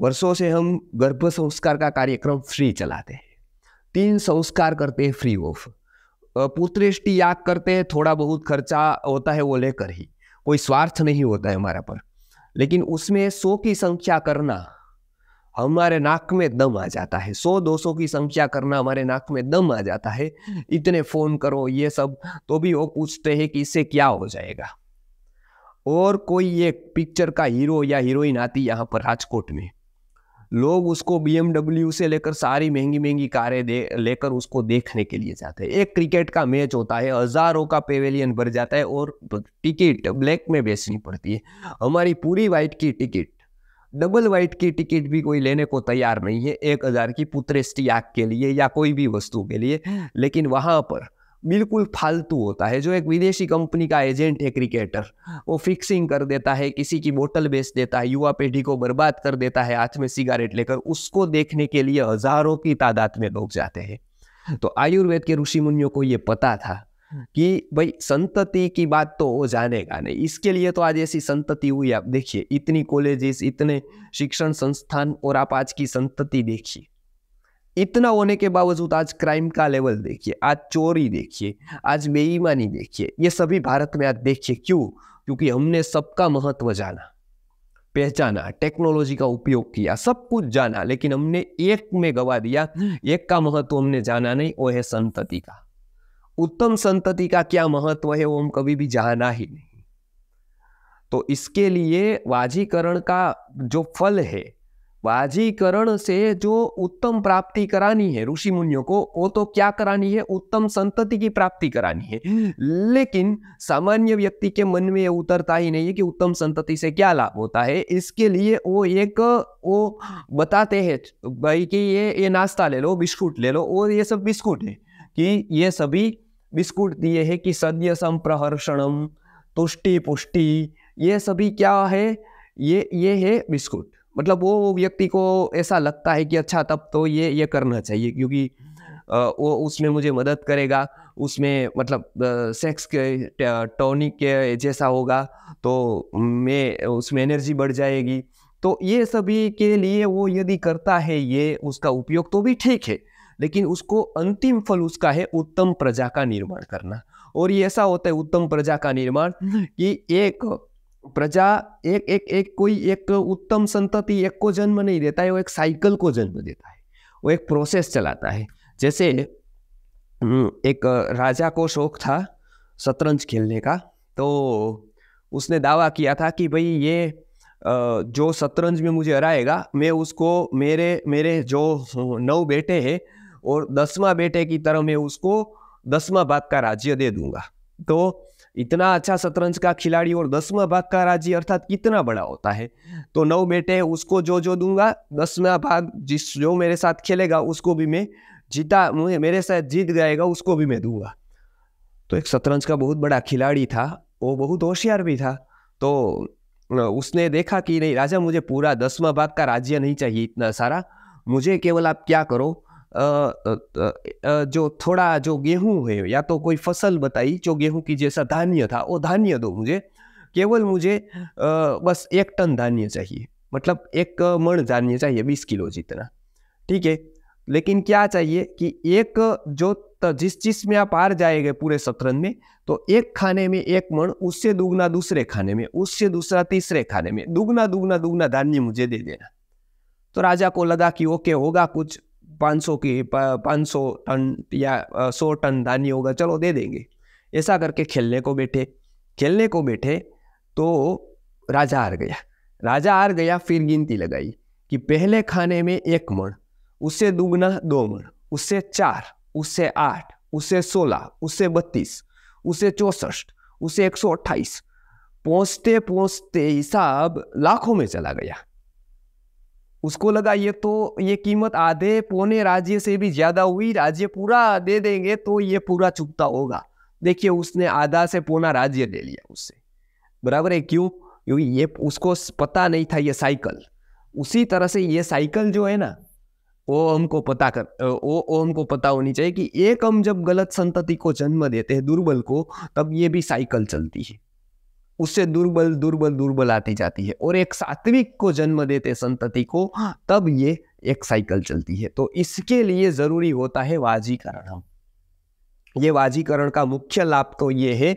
वर्षों से हम गर्भ संस्कार का कार्यक्रम फ्री चलाते हैं तीन संस्कार करते हैं फ्री ऑफ पुत्रेष्टि याग करते हैं थोड़ा बहुत खर्चा होता है वो लेकर ही कोई स्वार्थ नहीं होता है हमारा पर लेकिन उसमें सौ की संख्या करना हमारे नाक में दम आ जाता है सौ दो सौ की संख्या करना हमारे नाक में दम आ जाता है इतने फ़ोन करो ये सब तो भी वो पूछते हैं कि इससे क्या हो जाएगा और कोई एक पिक्चर का हीरो या हीरोइन आती यहाँ पर राजकोट में लोग उसको बीएमडब्ल्यू से लेकर सारी महंगी महंगी कारें दे लेकर उसको देखने के लिए जाते हैं एक क्रिकेट का मैच होता है हज़ारों का पेवेलियन भर जाता है और टिकट ब्लैक में बेचनी पड़ती है हमारी पूरी वाइट की टिकट डबल वाइट की टिकट भी कोई लेने को तैयार नहीं है एक हज़ार की पुत्रेष्टि आग के लिए या कोई भी वस्तु के लिए लेकिन वहाँ पर बिल्कुल फालतू होता है जो एक विदेशी कंपनी का एजेंट है क्रिकेटर वो फिक्सिंग कर देता है किसी की बोतल बेच देता है युवा पीढ़ी को बर्बाद कर देता है हाथ में सिगारेट लेकर उसको देखने के लिए हजारों की तादाद में लोग जाते हैं तो आयुर्वेद के ऋषि मुनियों को ये पता था कि भाई संतति की बात तो हो जानेगा नहीं इसके लिए तो आज ऐसी संतति हुई आप देखिए इतनी कॉलेजेस इतने शिक्षण संस्थान और आप आज की संतति देखिए इतना होने के बावजूद आज क्राइम का लेवल देखिए आज चोरी देखिए आज बेईमानी देखिए ये सभी भारत में आज देखिए क्यों क्योंकि हमने सबका महत्व जाना पहचाना टेक्नोलॉजी का उपयोग किया सब कुछ जाना लेकिन हमने एक में गवा दिया एक का महत्व हमने जाना नहीं वो है संतति का उत्तम संतति का क्या महत्व है वो हम कभी भी जाना ही नहीं तो इसके लिए वाजीकरण का जो फल है वाजीकरण से जो उत्तम प्राप्ति करानी है ऋषि मुनियों को वो तो क्या करानी है उत्तम संतति की प्राप्ति करानी है लेकिन सामान्य व्यक्ति के मन में ये उतरता ही नहीं है कि उत्तम संतति से क्या लाभ होता है इसके लिए वो एक वो बताते हैं भाई कि ये ये नाश्ता ले लो बिस्कुट ले लो और ये सब बिस्कुट है कि ये सभी बिस्कुट दिए है कि सद्य संप्रहर्षणम तुष्टि पुष्टि ये सभी क्या है ये ये है बिस्कुट मतलब वो व्यक्ति को ऐसा लगता है कि अच्छा तब तो ये ये करना चाहिए क्योंकि वो उसमें मुझे मदद करेगा उसमें मतलब सेक्स के टॉनिक के जैसा होगा तो मैं उसमें एनर्जी बढ़ जाएगी तो ये सभी के लिए वो यदि करता है ये उसका उपयोग तो भी ठीक है लेकिन उसको अंतिम फल उसका है उत्तम प्रजा का निर्माण करना और ये ऐसा होता है उत्तम प्रजा का निर्माण कि एक प्रजा एक एक एक कोई एक उत्तम संतति एक को जन्म नहीं देता है वो एक साइकिल को जन्म देता है वो एक प्रोसेस चलाता है जैसे हम्म, एक राजा को शौक था शतरंज खेलने का तो उसने दावा किया था कि भाई ये जो शतरंज में मुझे हराएगा मैं उसको मेरे मेरे जो नौ बेटे हैं और दसवा बेटे की तरह मैं उसको दसवा भाग का राज्य दे दूंगा तो इतना अच्छा शतरंज का खिलाड़ी और दसवा भाग का राज्य अर्थात कितना बड़ा होता है तो नौ बेटे उसको जो जो दूंगा दसवा भाग जिस जो मेरे साथ खेलेगा उसको भी मैं जीता मेरे साथ जीत जाएगा उसको भी मैं दूंगा तो एक शतरंज का बहुत बड़ा खिलाड़ी था वो बहुत होशियार भी था तो उसने देखा कि नहीं राजा मुझे पूरा दसवा भाग का राज्य नहीं चाहिए इतना सारा मुझे केवल आप क्या करो जो थोड़ा जो गेहूं है या तो कोई फसल बताई जो गेहूं की जैसा धान्य था वो धान्य दो मुझे केवल मुझे बस एक टन धान्य चाहिए मतलब एक मण धान्य चाहिए बीस किलो जितना ठीक है लेकिन क्या चाहिए कि एक जो जिस चीज में आप हार जाएंगे पूरे सत्रन में तो एक खाने में एक मण उससे दुगना दूसरे खाने में उससे दूसरा तीसरे खाने में दुगना दुगना दुगना धान्य मुझे दे देना तो राजा को लगा कि ओके होगा कुछ 500 की 500 टन या सौ टन धानी होगा चलो दे देंगे ऐसा करके खेलने को बैठे खेलने को बैठे तो राजा हार गया राजा हार गया फिर गिनती लगाई कि पहले खाने में एक मण उससे दुगना दो मण उससे चार उससे आठ उससे सोलह उससे बत्तीस उसे चौसठ उससे एक सौ अट्ठाईस पहुँचते पहुँचते हिसाब लाखों में चला गया उसको लगा ये तो ये कीमत आधे पौने राज्य से भी ज़्यादा हुई राज्य पूरा दे देंगे तो ये पूरा चुपता होगा देखिए उसने आधा से पौना राज्य ले लिया उससे बराबर है क्यों क्योंकि ये उसको पता नहीं था ये साइकिल उसी तरह से ये साइकिल जो है ना वो हमको पता कर वो, वो हमको पता होनी चाहिए कि एक हम जब गलत संतति को जन्म देते हैं दुर्बल को तब ये भी साइकिल चलती है उससे दुर्बल दुर्बल दुर्बल आती जाती है और एक सात्विक को जन्म देते संतति को हाँ, तब ये एक साइकिल चलती है तो इसके लिए जरूरी होता है वाजीकरण ये वाजीकरण का मुख्य लाभ तो ये है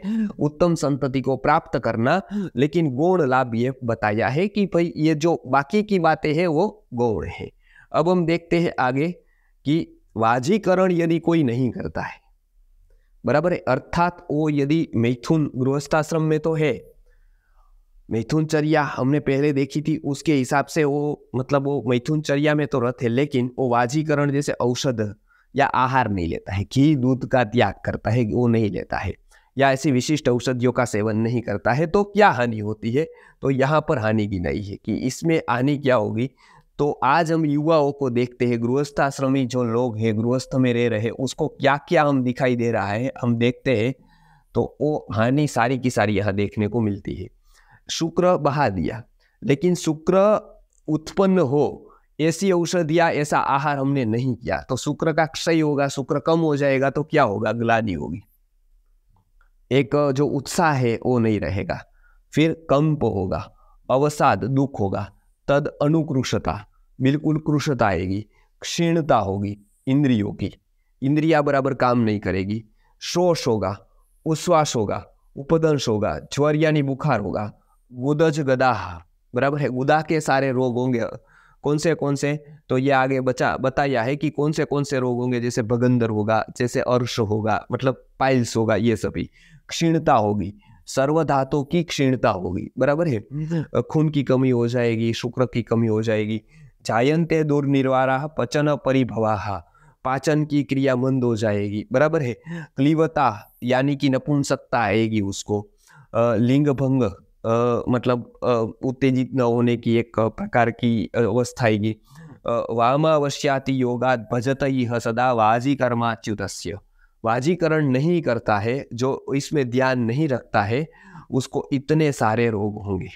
उत्तम संतति को प्राप्त करना लेकिन गौण लाभ ये बताया है कि भाई ये जो बाकी की बातें हैं वो गौण है अब हम देखते हैं आगे कि वाजीकरण यदि कोई नहीं करता है बराबर है अर्थात वो यदि मैथुन गृहस्थाश्रम में तो है मैथुनचर्या हमने पहले देखी थी उसके हिसाब से वो मतलब वो मैथुनचर्या में तो रथ है लेकिन वो वाजीकरण जैसे औषध या आहार नहीं लेता है घी दूध का त्याग करता है वो नहीं लेता है या ऐसी विशिष्ट औषधियों का सेवन नहीं करता है तो क्या हानि होती है तो यहाँ पर हानि की नहीं है कि इसमें हानि क्या होगी तो आज हम युवाओं को देखते हैं आश्रमी जो लोग हैं गृहस्थ में रह रहे उसको क्या क्या हम दिखाई दे रहा है हम देखते हैं तो वो हानि सारी की सारी यहाँ देखने को मिलती है शुक्र बहा दिया लेकिन शुक्र उत्पन्न हो ऐसी औषधियाँ ऐसा आहार हमने नहीं किया तो शुक्र का क्षय होगा शुक्र कम हो जाएगा तो क्या होगा ग्लानी होगी एक जो उत्साह है वो नहीं रहेगा फिर कंप होगा अवसाद दुख होगा तद अनुकृषता बिल्कुल कृषता आएगी क्षीणता होगी इंद्रियों की इंद्रिया बराबर काम नहीं करेगी शोष होगा उश्वास होगा उपदंश होगा ज्वर यानी बुखार होगा गुदज गदाहा बराबर है गुदा के सारे रोग होंगे कौन से कौन से तो ये आगे बचा बताया है कि कौन से कौन से रोग होंगे जैसे भगंदर होगा जैसे अर्श होगा मतलब पाइल्स होगा ये सभी क्षीणता होगी सर्व की क्षीणता होगी बराबर है तो खून की कमी हो जाएगी शुक्र की कमी हो जाएगी जायंते दुर्निर्वारा पचन परिभवाहा पाचन की क्रिया मंद हो जाएगी बराबर है क्लीवता यानी कि नपुंसकता आएगी उसको लिंग भंग मतलब उत्तेजित न होने की एक प्रकार की अवस्था आएगी वामावश्याति योगात भजत ही सदा वाजी कर्माच्युत वाजीकरण नहीं करता है जो इसमें ध्यान नहीं रखता है उसको इतने सारे रोग होंगे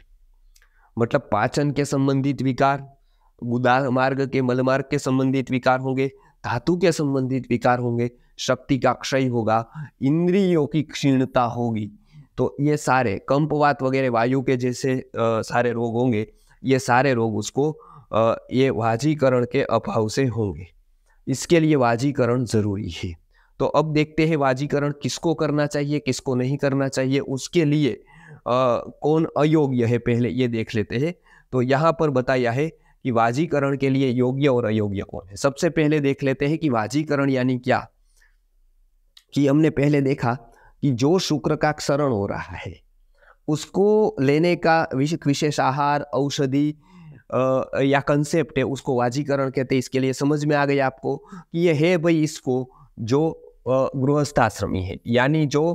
मतलब पाचन के संबंधित विकार गुदा मार्ग के मलमार्ग के संबंधित विकार होंगे धातु के संबंधित विकार होंगे शक्ति का क्षय होगा इंद्रियों की क्षीणता होगी तो ये सारे कंपवात वगैरह वायु के जैसे आ, सारे रोग होंगे ये सारे रोग उसको आ, ये वाजीकरण के अभाव से होंगे इसके लिए वाजीकरण जरूरी है तो अब देखते हैं वाजीकरण किसको करना चाहिए किसको नहीं करना चाहिए उसके लिए आ, कौन अयोग्य है पहले ये देख लेते हैं तो यहाँ पर बताया है कि वाजीकरण के लिए योग्य और अयोग्य कौन है सबसे पहले देख लेते हैं कि वाजीकरण यानी क्या कि हमने पहले देखा कि जो शुक्र का क्षरण हो रहा है उसको लेने का विशेष आहार औषधि या कंसेप्ट है उसको वाजीकरण कहते हैं इसके लिए समझ में आ गया आपको कि ये है भाई इसको जो गृहस्थाश्रमी है यानी जो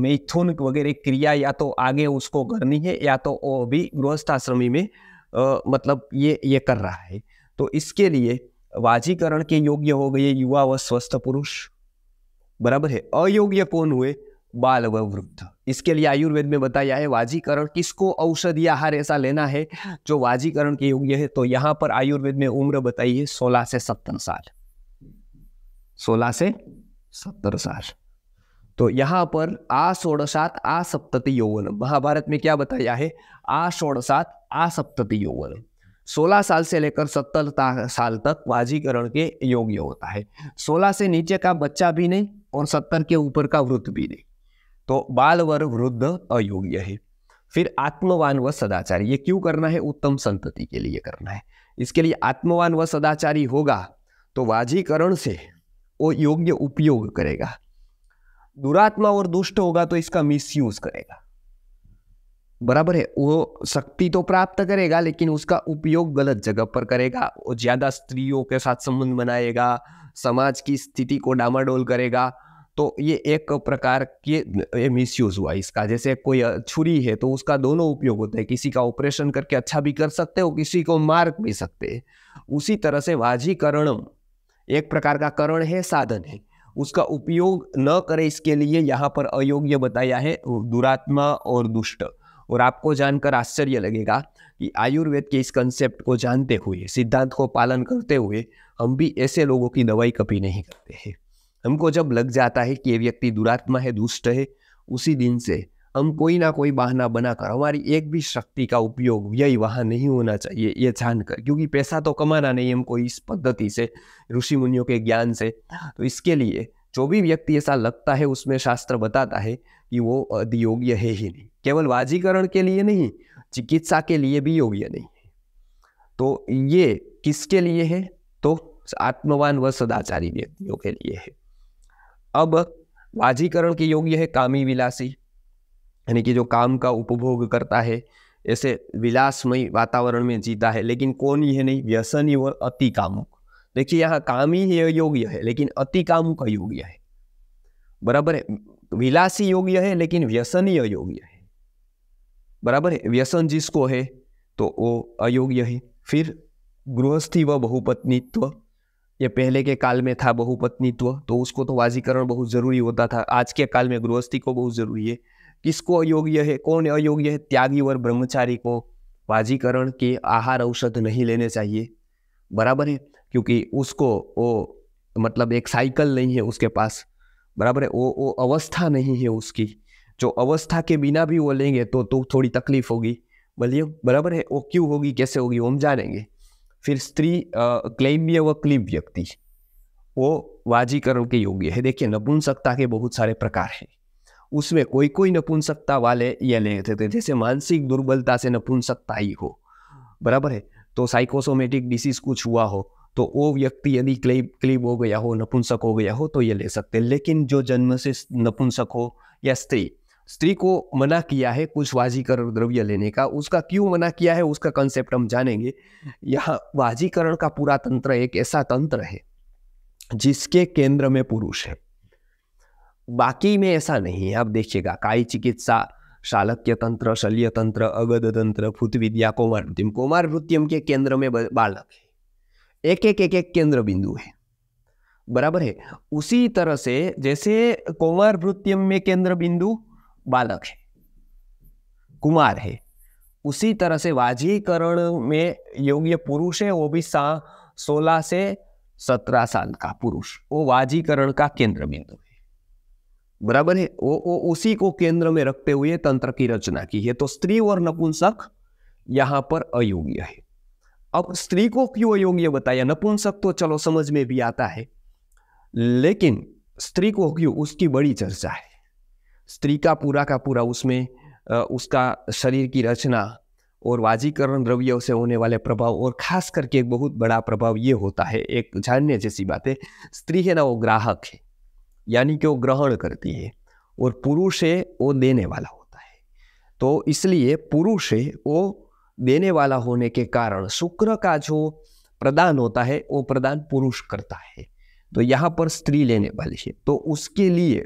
मैथुन वगैरह क्रिया या तो आगे उसको करनी है या तो वो भी गृहस्थाश्रमी में आ, मतलब ये ये कर रहा है तो इसके लिए वाजीकरण के योग्य हो गए युवा व स्वस्थ पुरुष बराबर है अयोग्य कौन हुए बाल व वृद्ध इसके लिए आयुर्वेद में बताया है वाजीकरण किसको औषधि आहार ऐसा लेना है जो वाजीकरण के योग्य है तो यहाँ पर आयुर्वेद में उम्र बताई है सोलह से सत्तर साल सोलह से सत्तर साल तो यहाँ पर आ सात आ सप्तति यौवन महाभारत में क्या बताया है आ षोड़शात आ सप्तति यौवन सोलह साल से लेकर सत्तर साल तक वाजीकरण के योग्य होता है सोलह से नीचे का बच्चा भी नहीं और सत्तर के ऊपर का वृद्ध भी नहीं तो बाल वर वृद्ध अयोग्य है फिर आत्मवान व सदाचारी ये क्यों करना है उत्तम संतति के लिए करना है इसके लिए आत्मवान व सदाचारी होगा तो वाजीकरण से वो योग्य उपयोग करेगा दुरात्मा और दुष्ट होगा तो इसका मिस करेगा बराबर है वो शक्ति तो प्राप्त करेगा लेकिन उसका उपयोग गलत जगह पर करेगा वो ज्यादा स्त्रियों के साथ संबंध बनाएगा समाज की स्थिति को डामाडोल करेगा तो ये एक प्रकार के मिस यूज हुआ इसका जैसे कोई छुरी है तो उसका दोनों उपयोग होता है किसी का ऑपरेशन करके अच्छा भी कर सकते हो किसी को मार भी सकते उसी तरह से वाजीकरणम एक प्रकार का करण है साधन है उसका उपयोग न करें इसके लिए यहाँ पर अयोग्य बताया है दुरात्मा और दुष्ट और आपको जानकर आश्चर्य लगेगा कि आयुर्वेद के इस कंसेप्ट को जानते हुए सिद्धांत को पालन करते हुए हम भी ऐसे लोगों की दवाई कभी नहीं करते हैं हमको जब लग जाता है कि ये व्यक्ति दुरात्मा है दुष्ट है उसी दिन से हम कोई ना कोई बहाना बनाकर हमारी एक भी शक्ति का उपयोग यही वहाँ नहीं होना चाहिए ये जानकर क्योंकि पैसा तो कमाना नहीं हमको इस पद्धति से ऋषि मुनियों के ज्ञान से तो इसके लिए जो भी व्यक्ति ऐसा लगता है उसमें शास्त्र बताता है कि वो अधियोग्य है ही नहीं केवल वाजीकरण के लिए नहीं चिकित्सा के लिए भी योग्य नहीं है तो ये किसके लिए है तो आत्मवान व सदाचारी व्यक्तियों के लिए है अब वाजीकरण के योग्य है कामी विलासी यानी कि जो काम का उपभोग करता है ऐसे विलासमय वातावरण में जीता है लेकिन कौन यह नहीं व्यसनी और अति कामुक देखिए यहाँ काम ही योग्य है लेकिन अति कामुक अयोग्य है बराबर है विलासी योग्य है लेकिन ही अयोग्य है बराबर है व्यसन जिसको है तो वो अयोग्य है फिर गृहस्थी व बहुपत्नीत्व ये पहले के काल में था बहुपत्नीत्व तो उसको तो वाजीकरण बहुत ज़रूरी होता था आज के काल में गृहस्थी को बहुत ज़रूरी है किसको अयोग्य है कौन अयोग्य है त्यागी और ब्रह्मचारी को वाजीकरण के आहार औषध नहीं लेने चाहिए बराबर है क्योंकि उसको वो मतलब एक साइकिल नहीं है उसके पास बराबर है वो वो अवस्था नहीं है उसकी जो अवस्था के बिना भी वो लेंगे तो तो थोड़ी तकलीफ होगी बोलिए बराबर है वो क्यों होगी कैसे होगी हम जानेंगे फिर स्त्री क्लेम्य व क्लिप व्यक्ति वो वाजीकरण के योग्य है देखिए नपुंसकता के बहुत सारे प्रकार हैं उसमें कोई कोई नपुंसकता वाले ये लेते थे जैसे मानसिक दुर्बलता से नपुंसकता ही हो बराबर है तो साइकोसोमेटिक डिसीज कुछ हुआ हो तो वो व्यक्ति यदि क्लीब क्लीब हो गया हो नपुंसक हो गया हो तो ये ले सकते लेकिन जो जन्म से नपुंसक हो या स्त्री स्त्री को मना किया है कुछ वाजीकरण द्रव्य लेने का उसका क्यों मना किया है उसका कंसेप्ट हम जानेंगे यह वाजीकरण का पूरा तंत्र एक ऐसा तंत्र है जिसके केंद्र में पुरुष है बाकी में ऐसा नहीं है आप देखिएगा काय चिकित्सा शालक्य तंत्र शल्य तंत्र अगध तंत्र फुत विद्या कोमार वृत्यम कोमार वृत्यम के केंद्र में बालक है एक एक एक एक केंद्र बिंदु है बराबर है उसी तरह से जैसे कोमार वृत्यम में केंद्र बिंदु बालक है कुमार है उसी तरह से वाजीकरण में योग्य पुरुष है वो भी सा सोलह से सत्रह साल का पुरुष वो वाजीकरण का केंद्र बिंदु है बराबर है वो, वो उसी को केंद्र में रखते हुए तंत्र की रचना की है तो स्त्री और नपुंसक यहां पर अयोग्य है अब स्त्री को क्यों अयोग्य बताया नपुंसक तो चलो समझ में भी आता है लेकिन स्त्री को क्यों उसकी बड़ी चर्चा है स्त्री का पूरा का पूरा उसमें उसका शरीर की रचना और वाजीकरण द्रव्य से होने वाले प्रभाव और खास करके एक बहुत बड़ा प्रभाव ये होता है एक जानने जैसी बात है स्त्री है ना वो ग्राहक है यानी कि वो ग्रहण करती है और पुरुष है वो देने वाला होता है तो इसलिए पुरुष है वो देने वाला होने के कारण शुक्र का जो प्रदान होता है वो प्रदान पुरुष करता है तो यहाँ पर स्त्री लेने वाली है तो उसके लिए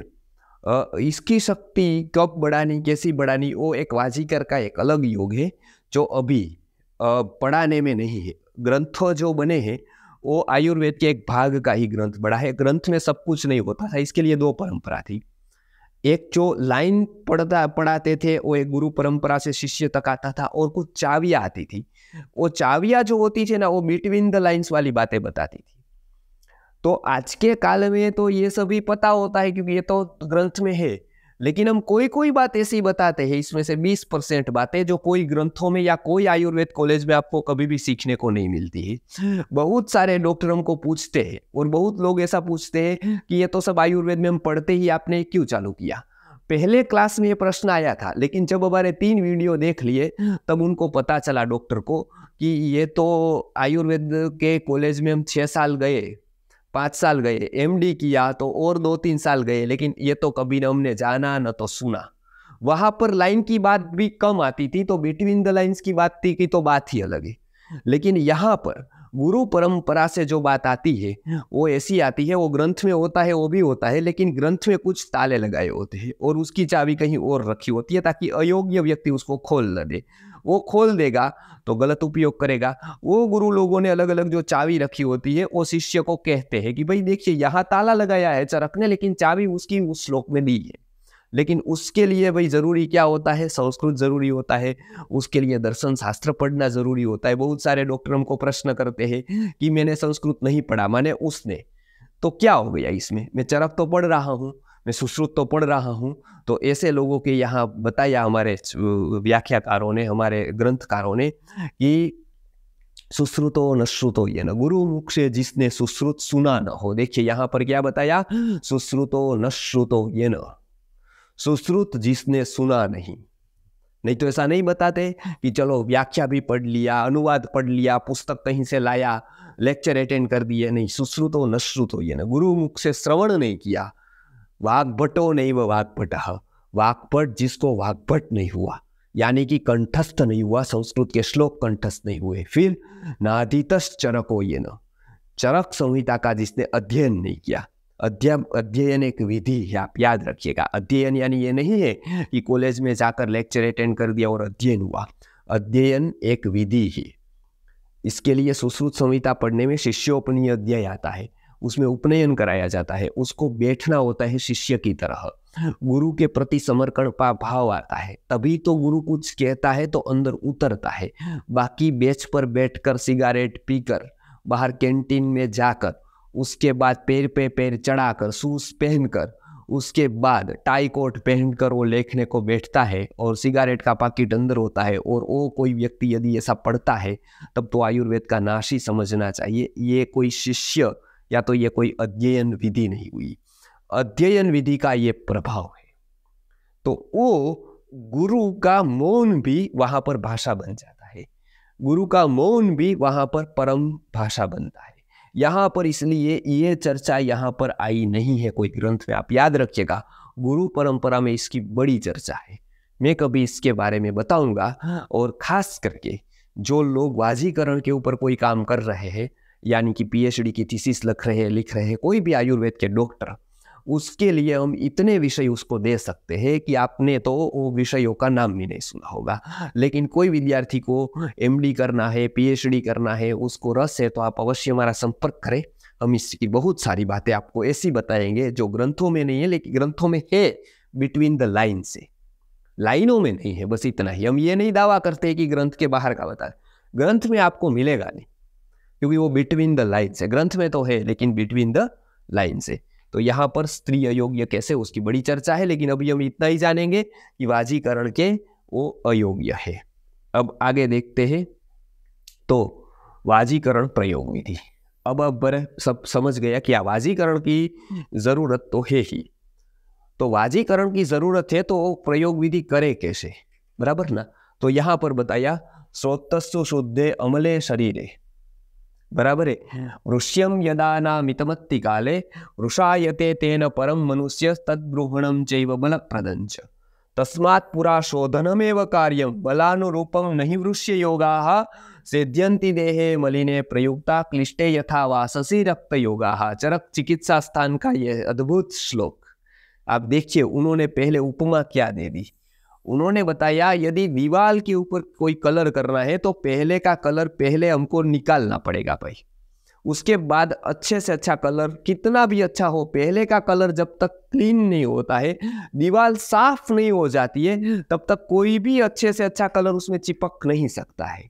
इसकी शक्ति कब बढ़ानी कैसी बढ़ानी वो एक वाजीकर का एक अलग योग है जो अभी पढ़ाने में नहीं है ग्रंथ जो बने हैं वो आयुर्वेद के एक भाग का ही ग्रंथ बड़ा है ग्रंथ में सब कुछ नहीं होता था इसके लिए दो परंपरा थी एक जो लाइन पढ़ता पढ़ाते थे वो एक गुरु परंपरा से शिष्य तक आता था और कुछ चाविया आती थी वो चाविया जो होती थी ना वो बिटवीन द लाइन्स वाली बातें बताती थी तो आज के काल में तो ये सभी पता होता है क्योंकि ये तो ग्रंथ में है लेकिन हम कोई कोई बात ऐसी बताते हैं इसमें से 20 परसेंट बातें जो कोई ग्रंथों में या कोई आयुर्वेद कॉलेज में आपको कभी भी सीखने को नहीं मिलती है बहुत सारे डॉक्टर हमको पूछते हैं और बहुत लोग ऐसा पूछते हैं कि ये तो सब आयुर्वेद में हम पढ़ते ही आपने क्यों चालू किया पहले क्लास में ये प्रश्न आया था लेकिन जब हमारे तीन वीडियो देख लिए तब उनको पता चला डॉक्टर को कि ये तो आयुर्वेद के कॉलेज में हम छः साल गए पाँच साल गए एम किया तो और दो तीन साल गए लेकिन ये तो कभी न हमने जाना न तो सुना वहाँ पर लाइन की बात भी कम आती थी तो बिटवीन द लाइन्स की बात थी कि तो बात ही अलग है लेकिन यहाँ पर गुरु परंपरा से जो बात आती है वो ऐसी आती है वो ग्रंथ में होता है वो भी होता है लेकिन ग्रंथ में कुछ ताले लगाए होते हैं और उसकी चाबी कहीं और रखी होती है ताकि अयोग्य व्यक्ति उसको खोल न दे वो खोल देगा तो गलत उपयोग करेगा वो गुरु लोगों ने अलग अलग जो चाबी रखी होती है वो शिष्य को कहते हैं कि भाई देखिए यहाँ ताला लगाया है चरक ने लेकिन चाबी उसकी उस श्लोक में दी है लेकिन उसके लिए भाई ज़रूरी क्या होता है संस्कृत ज़रूरी होता है उसके लिए दर्शन शास्त्र पढ़ना ज़रूरी होता है बहुत सारे डॉक्टर हमको प्रश्न करते हैं कि मैंने संस्कृत नहीं पढ़ा माने उसने तो क्या हो गया इसमें मैं चरक तो पढ़ रहा हूँ मैं सुश्रुत तो पढ़ रहा हूँ तो ऐसे लोगों के यहाँ बताया हमारे व्याख्याकारों ने हमारे ग्रंथकारों ने कि सुश्रुतो न श्रुतो ये न गुरु मुख से जिसने सुश्रुत सुना न हो देखिए यहाँ पर क्या बताया सुश्रुतो न श्रुतो ये न सुश्रुत जिसने सुना नहीं नहीं तो ऐसा नहीं बताते कि चलो व्याख्या भी पढ़ लिया अनुवाद पढ़ लिया पुस्तक कहीं से लाया लेक्चर अटेंड कर दिए नहीं सुश्रुतो न श्रुतो ये न गुरु मुख से श्रवण नहीं किया वाग्भटो नहीं वह वाग्भट वाक्पट जिसको वाग्भट नहीं हुआ यानी कि कंठस्थ नहीं हुआ संस्कृत के श्लोक कंठस्थ नहीं हुए फिर नाधितस चरको ये न चरक संहिता का जिसने अध्ययन नहीं किया अध्ययन अध्ययन एक विधि है आप याद रखिएगा अध्ययन यानी ये नहीं है कि कॉलेज में जाकर लेक्चर अटेंड कर दिया और अध्ययन हुआ अध्ययन एक विधि ही इसके लिए सुश्रुत संहिता पढ़ने में शिष्योपनीय अध्याय आता है उसमें उपनयन कराया जाता है उसको बैठना होता है शिष्य की तरह गुरु के प्रति समर्पण का भाव आता है तभी तो गुरु कुछ कहता है तो अंदर उतरता है बाकी बेच पर बैठकर सिगारेट पीकर बाहर कैंटीन में जाकर उसके बाद पैर पे पैर चढ़ाकर शूज पहनकर उसके बाद टाई कोट पहनकर वो लेखने को बैठता है और सिगारेट का पाकिट अंदर होता है और वो कोई व्यक्ति यदि ऐसा पढ़ता है तब तो आयुर्वेद का नाश ही समझना चाहिए ये कोई शिष्य या तो ये कोई अध्ययन विधि नहीं हुई अध्ययन विधि का ये प्रभाव है तो वो गुरु का मौन भी वहाँ पर भाषा बन जाता है गुरु का मौन भी वहाँ पर परम भाषा बनता है यहाँ पर इसलिए ये चर्चा यहाँ पर आई नहीं है कोई ग्रंथ में आप याद रखिएगा गुरु परंपरा में इसकी बड़ी चर्चा है मैं कभी इसके बारे में बताऊंगा और खास करके जो लोग वाजीकरण के ऊपर कोई काम कर रहे हैं यानी कि पीएचडी की थीसिस लिख रहे हैं लिख रहे हैं कोई भी आयुर्वेद के डॉक्टर उसके लिए हम इतने विषय उसको दे सकते हैं कि आपने तो वो विषयों का नाम भी नहीं सुना होगा लेकिन कोई विद्यार्थी को एमडी करना है पीएचडी करना है उसको रस है तो आप अवश्य हमारा संपर्क करें हम इसकी बहुत सारी बातें आपको ऐसी बताएंगे जो ग्रंथों में नहीं है लेकिन ग्रंथों में है बिटवीन द लाइन से लाइनों में नहीं है बस इतना ही हम ये नहीं दावा करते कि ग्रंथ के बाहर का बता ग्रंथ में आपको मिलेगा नहीं क्योंकि वो बिटवीन द लाइन्स है ग्रंथ में तो है लेकिन बिटवीन द लाइन्स है तो यहाँ पर स्त्री अयोग्य कैसे उसकी बड़ी चर्चा है लेकिन अभी हम इतना ही जानेंगे कि वाजीकरण के वो अयोग्य है अब आगे देखते हैं तो वाजीकरण प्रयोग विधि अब अब सब समझ गया कि वाजीकरण की ज़रूरत तो है ही तो वाजीकरण की ज़रूरत है तो प्रयोग विधि करे कैसे बराबर ना तो यहाँ पर बताया स्रोतस्तु शुद्धे अमले शरीरे बराबर है हाँ। वृष्यम यदाना मितमत्ति काले वृषायते तेन परम मनुष्य तद्रोहणम चैव बल प्रदंच तस्मात् पुरा शोधनमेव कार्यम बलानुरूपम नहीं वृष्य योगा सेद्यंति देहे मलिने प्रयुक्ता क्लिष्टे यथा वाससी रक्त योगा चरक चिकित्सा स्थान का ये अद्भुत श्लोक आप देखिए उन्होंने पहले उपमा क्या दे दी उन्होंने बताया यदि दीवाल के ऊपर कोई कलर करना है तो पहले का कलर पहले हमको निकालना पड़ेगा भाई उसके बाद अच्छे से अच्छा कलर कितना भी अच्छा हो पहले का कलर जब तक क्लीन नहीं होता है दीवार साफ नहीं हो जाती है तब तक कोई भी अच्छे से अच्छा कलर उसमें चिपक नहीं सकता है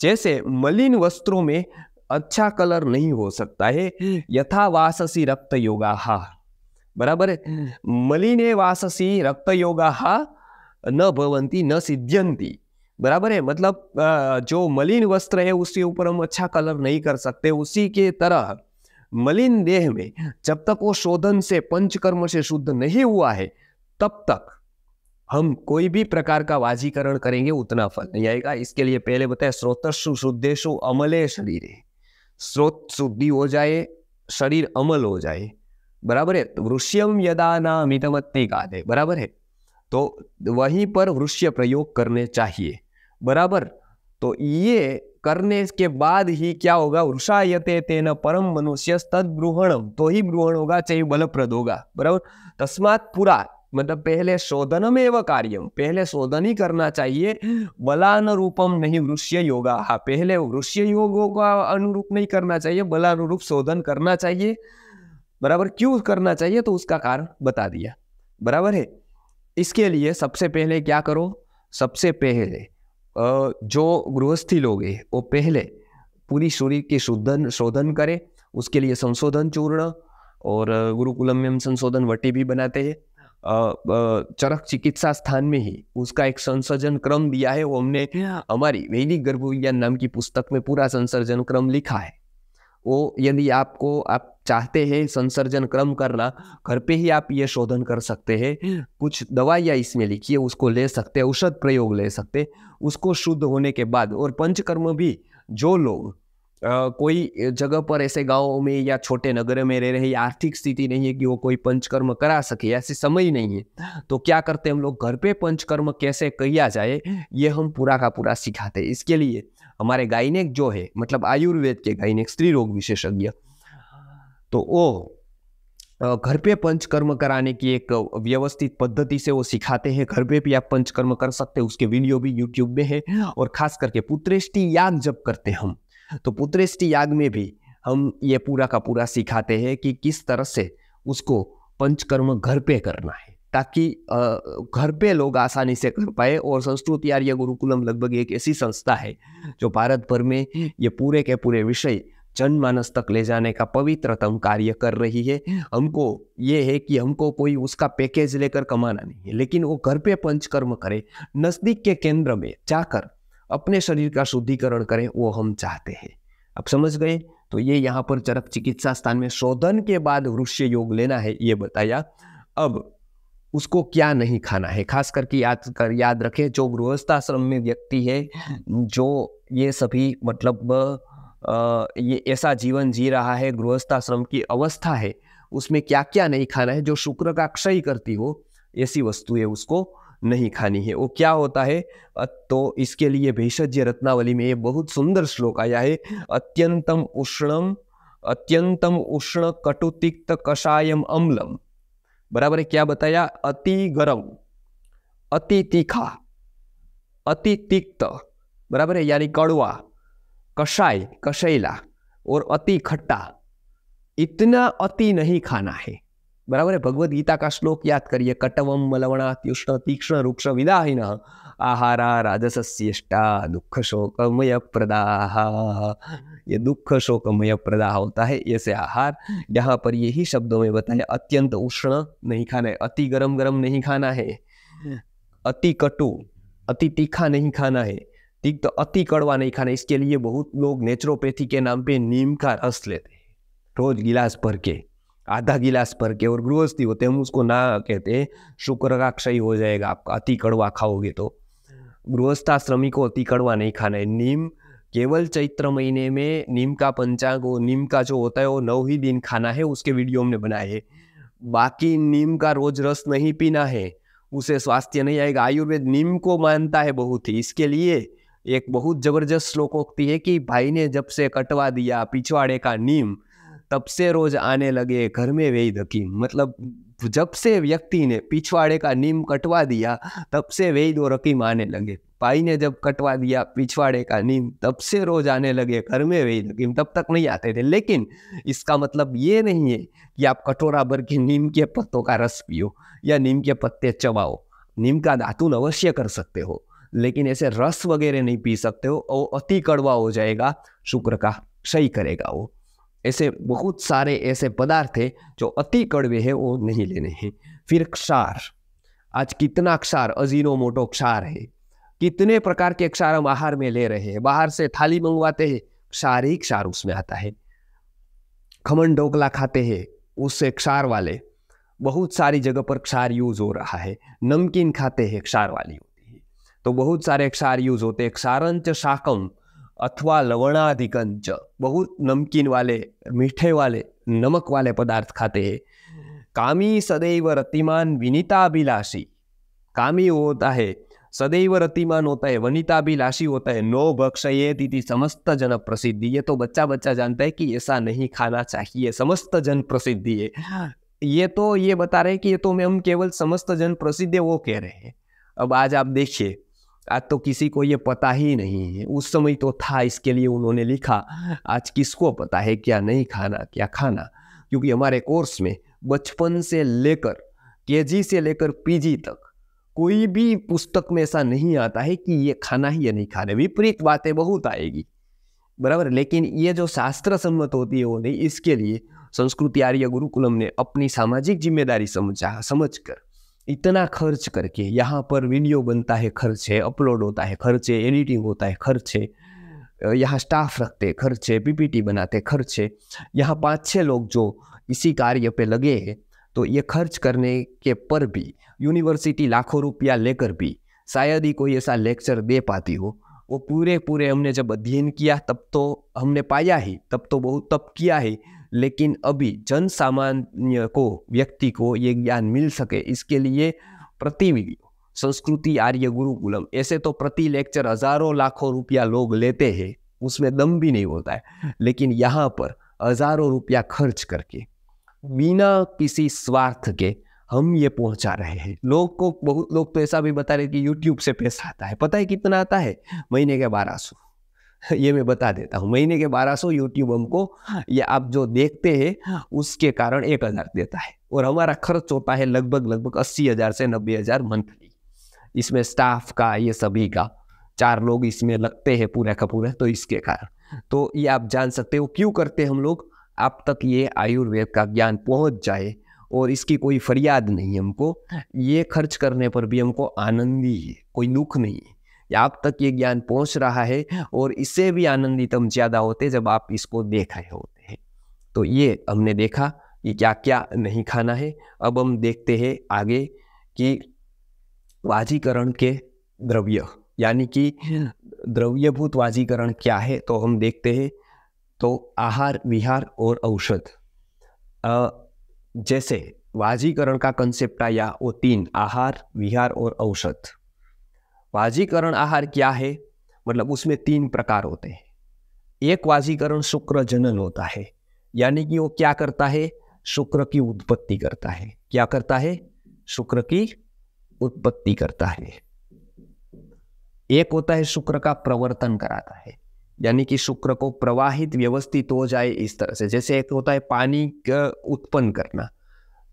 जैसे मलिन वस्त्रों में अच्छा कलर नहीं हो सकता है यथा वाससी रक्त योगा हा बराबर मलिने वाससी रक्त योगा हा न भवंती न सिद्धंती बराबर है मतलब जो मलिन वस्त्र है उसके ऊपर हम अच्छा कलर नहीं कर सकते उसी के तरह मलिन देह में जब तक वो शोधन से पंचकर्म से शुद्ध नहीं हुआ है तब तक हम कोई भी प्रकार का वाजीकरण करेंगे उतना फल नहीं आएगा इसके लिए पहले बताया स्रोतस्ु शुद्धेशु अमले शरीर स्रोत शुद्धि हो जाए शरीर अमल हो जाए बराबर है वृष्यम यदा नामितमत्ति गादे बराबर है तो वहीं पर वृक्ष प्रयोग करने चाहिए बराबर तो ये करने के बाद ही क्या होगा वृषायते तेन परम मनुष्य तद ब्रूहणम तो ही ब्रूहण होगा चाहे बलप्रद होगा बराबर तस्मात पूरा मतलब पहले शोधन में एवं कार्यम पहले शोधन ही करना चाहिए बलान रूपम नहीं वृष्य योगा हाँ पहले वृष्य योगों का अनुरूप नहीं करना चाहिए बलानुरूप शोधन करना चाहिए बराबर क्यों करना चाहिए तो उसका कारण बता दिया बराबर है इसके लिए सबसे पहले क्या करो सबसे पहले जो गृहस्थी लोग हैं वो पहले पूरी शरीर की शोधन शोधन करें उसके लिए संशोधन चूर्ण और गुरुकुलम में हम संशोधन वटी भी बनाते हैं चरक चिकित्सा स्थान में ही उसका एक संसर्जन क्रम दिया है वो हमने हमारी वैदिक गर्भविज्ञान नाम की पुस्तक में पूरा संसर्जन क्रम लिखा है वो यदि आपको आप चाहते हैं संसर्जन क्रम करना घर पे ही आप ये शोधन कर सकते हैं कुछ दवाइयाँ इसमें लिखी है उसको ले सकते हैं औषध प्रयोग ले सकते उसको शुद्ध होने के बाद और पंचकर्म भी जो लोग Uh, कोई जगह पर ऐसे गाँव में या छोटे नगर में रह रहे आर्थिक स्थिति नहीं है कि वो कोई पंचकर्म करा सके ऐसे समय ही नहीं है तो क्या करते हम लोग घर पे पंचकर्म कैसे किया जाए ये हम पूरा का पूरा सिखाते इसके लिए हमारे गायनेक जो है मतलब आयुर्वेद के गायनेक स्त्री रोग विशेषज्ञ तो वो घर पे पंचकर्म कराने की एक व्यवस्थित पद्धति से वो सिखाते हैं घर पे भी आप पंचकर्म कर सकते हैं उसके वीडियो भी यूट्यूब में है और खास करके पुत्रेष्टि याग जब करते हम तो पुत्रेष्टि याग में भी हम ये पूरा का पूरा सिखाते हैं कि किस तरह से उसको पंचकर्म घर पे करना है ताकि घर पे लोग आसानी से कर पाए और संस्कृत आर्य गुरुकुलम लगभग एक ऐसी संस्था है जो भारत भर में ये पूरे के पूरे विषय जनमानस तक ले जाने का पवित्रतम कार्य कर रही है हमको ये है कि हमको कोई उसका पैकेज लेकर कमाना नहीं है लेकिन वो घर पे पंचकर्म करे नज़दीक के केंद्र में जाकर अपने शरीर का शुद्धिकरण करें वो हम चाहते हैं अब समझ गए तो ये यहाँ पर चरक चिकित्सा स्थान में शोधन के बाद वृक्ष योग लेना है ये बताया अब उसको क्या नहीं खाना है खास करके याद कर याद रखें जो गृहस्थाश्रम में व्यक्ति है जो ये सभी मतलब आ, ये ऐसा जीवन जी रहा है गृहस्थाश्रम की अवस्था है उसमें क्या क्या नहीं खाना है जो शुक्र का क्षय करती हो ऐसी वस्तुएं उसको नहीं खानी है वो क्या होता है तो इसके लिए भेषज्य रत्नावली में ये बहुत सुंदर श्लोक आया है अत्यंतम उष्णम अत्यंतम उष्ण कटुतिक्त कषायम अम्लम बराबर है क्या बताया अति गरम अति तीखा अति तिक्त बराबर है यानी कड़वा कसाई कसैला और अति खट्टा इतना अति नहीं खाना है बराबर है भगवद गीता का श्लोक याद करिए कटवम मलवणा तीक्षण तीक्ष्ण रुक्ष विदाही आहारा राजस्येष्टा दुख शोकमय प्रदाह ये दुख शोकमय प्रदा होता है ऐसे आहार यहाँ पर यही शब्दों में बताया अत्यंत उष्ण नहीं खाना है अति गरम गरम नहीं खाना है अति कटु अति तीखा नहीं खाना है तीख तो अति कड़वा नहीं खाना इसके लिए बहुत लोग नेचुरोपैथी के नाम पे नीम का रस लेते रोज गिलास भर के आधा गिलास भर के और गृहस्थी होते हम उसको ना कहते शुक्र का क्षय हो जाएगा आपका अति कड़वा खाओगे तो गृहस्था को अति कड़वा नहीं खाना है नीम केवल चैत्र महीने में नीम का पंचांग वो नीम का जो होता है वो नौ ही दिन खाना है उसके वीडियो हमने बनाए है बाकी नीम का रोज रस नहीं पीना है उसे स्वास्थ्य नहीं आएगा आयुर्वेद नीम को मानता है बहुत ही इसके लिए एक बहुत जबरदस्त श्लोकोक्ति है कि भाई ने जब से कटवा दिया पिछवाड़े का नीम तब से रोज आने लगे घर में वही धकी मतलब जब से व्यक्ति ने पिछवाड़े का नीम कटवा दिया तब से वेद और रकीम आने लगे पाई ने जब कटवा दिया पिछवाड़े का नीम तब से रोज आने लगे घर में वेद रकीम तब तक नहीं आते थे लेकिन इसका मतलब ये नहीं है कि आप कटोरा भर के नीम के पत्तों का रस पियो या नीम के पत्ते चबाओ नीम का दातुन अवश्य कर सकते हो लेकिन ऐसे रस वगैरह नहीं पी सकते हो और अति कड़वा हो जाएगा शुक्र का सही करेगा वो ऐसे बहुत सारे ऐसे पदार्थ है जो अति कड़वे है वो नहीं लेने हैं फिर क्षार आज कितना क्षार अजीनो मोटो क्षार है कितने प्रकार के क्षार हम आहार में ले रहे हैं बाहर से थाली मंगवाते हैं क्षार ही क्षार उसमें आता है खमन ढोकला खाते हैं उससे क्षार वाले बहुत सारी जगह पर क्षार यूज हो रहा है नमकीन खाते हैं क्षार वाली होती है तो बहुत सारे क्षार यूज होते हैं क्षारंच शाकम अथवा लवणाधिकन च बहुत नमकीन वाले मीठे वाले नमक वाले पदार्थ खाते हैं कामी सदैव रतिमान विनीताभिलाषी कामी होता है सदैव रतिमान होता है वनिताभिलाषी होता है नो भक्षये तिथि समस्त जन प्रसिद्धि ये तो बच्चा बच्चा जानता है कि ऐसा नहीं खाना चाहिए समस्त जन प्रसिद्धि है हाँ। ये तो ये बता रहे कि ये तो मैं हम केवल समस्त जन प्रसिद्ध वो कह रहे हैं अब आज आप देखिए आज तो किसी को ये पता ही नहीं है उस समय तो था इसके लिए उन्होंने लिखा आज किसको पता है क्या नहीं खाना क्या खाना क्योंकि हमारे कोर्स में बचपन से लेकर के से लेकर पी तक कोई भी पुस्तक में ऐसा नहीं आता है कि ये खाना ही या नहीं खाना विपरीत बातें बहुत आएगी बराबर लेकिन ये जो शास्त्र सम्मत होती है वो नहीं इसके लिए संस्कृति आर्य गुरुकुलम ने अपनी सामाजिक जिम्मेदारी समझा समझ कर इतना खर्च करके यहाँ पर वीडियो बनता है खर्च है अपलोड होता है खर्च है एडिटिंग होता है खर्च है यहाँ स्टाफ रखते खर्च है पीपीटी बनाते खर्च है यहाँ पाँच छः लोग जो इसी कार्य पे लगे हैं तो ये खर्च करने के पर भी यूनिवर्सिटी लाखों रुपया लेकर भी शायद ही कोई ऐसा लेक्चर दे पाती हो वो पूरे पूरे हमने जब अध्ययन किया तब तो हमने पाया ही तब तो बहुत तब किया ही लेकिन अभी जन सामान्य को व्यक्ति को ये ज्ञान मिल सके इसके लिए प्रति वीडियो संस्कृति आर्य गुरुकुलम ऐसे तो प्रति लेक्चर हजारों लाखों रुपया लोग लेते हैं उसमें दम भी नहीं होता है लेकिन यहाँ पर हजारों रुपया खर्च करके बिना किसी स्वार्थ के हम ये पहुंचा रहे हैं लोग को बहुत लोग तो ऐसा भी बता रहे कि यूट्यूब से पैसा आता है पता है कितना आता है महीने के बारह सौ [laughs] ये मैं बता देता हूँ महीने के 1200 यूट्यूब हमको हाँ। ये आप जो देखते हैं हाँ। उसके कारण एक हज़ार देता है और हमारा खर्च होता है लगभग लगभग अस्सी हज़ार से नब्बे हज़ार मंथली इसमें स्टाफ का ये सभी का चार लोग इसमें लगते हैं पूरे का पूरे तो इसके कारण तो ये आप जान सकते हो क्यों करते हम लोग आप तक ये आयुर्वेद का ज्ञान पहुँच जाए और इसकी कोई फरियाद नहीं हमको हाँ। ये खर्च करने पर भी हमको आनंदी है कोई दुख नहीं है आप तक ये ज्ञान पहुंच रहा है और इससे भी आनंदित हम ज़्यादा होते जब आप इसको देख रहे होते हैं तो ये हमने देखा कि क्या क्या नहीं खाना है अब हम देखते हैं आगे कि वाजीकरण के द्रव्य यानी कि द्रव्यभूत वाजीकरण क्या है तो हम देखते हैं तो आहार विहार और औषध जैसे वाजीकरण का कंसेप्ट आया वो तीन आहार विहार और औषध वाजीकरण आहार क्या है मतलब उसमें तीन प्रकार होते हैं एक वाजीकरण शुक्र जनन होता है यानी कि वो क्या करता है शुक्र की उत्पत्ति करता है क्या करता है शुक्र की उत्पत्ति करता है एक होता है शुक्र का प्रवर्तन कराता है यानी कि शुक्र को प्रवाहित व्यवस्थित हो जाए इस तरह से जैसे एक होता है पानी उत्पन्न करना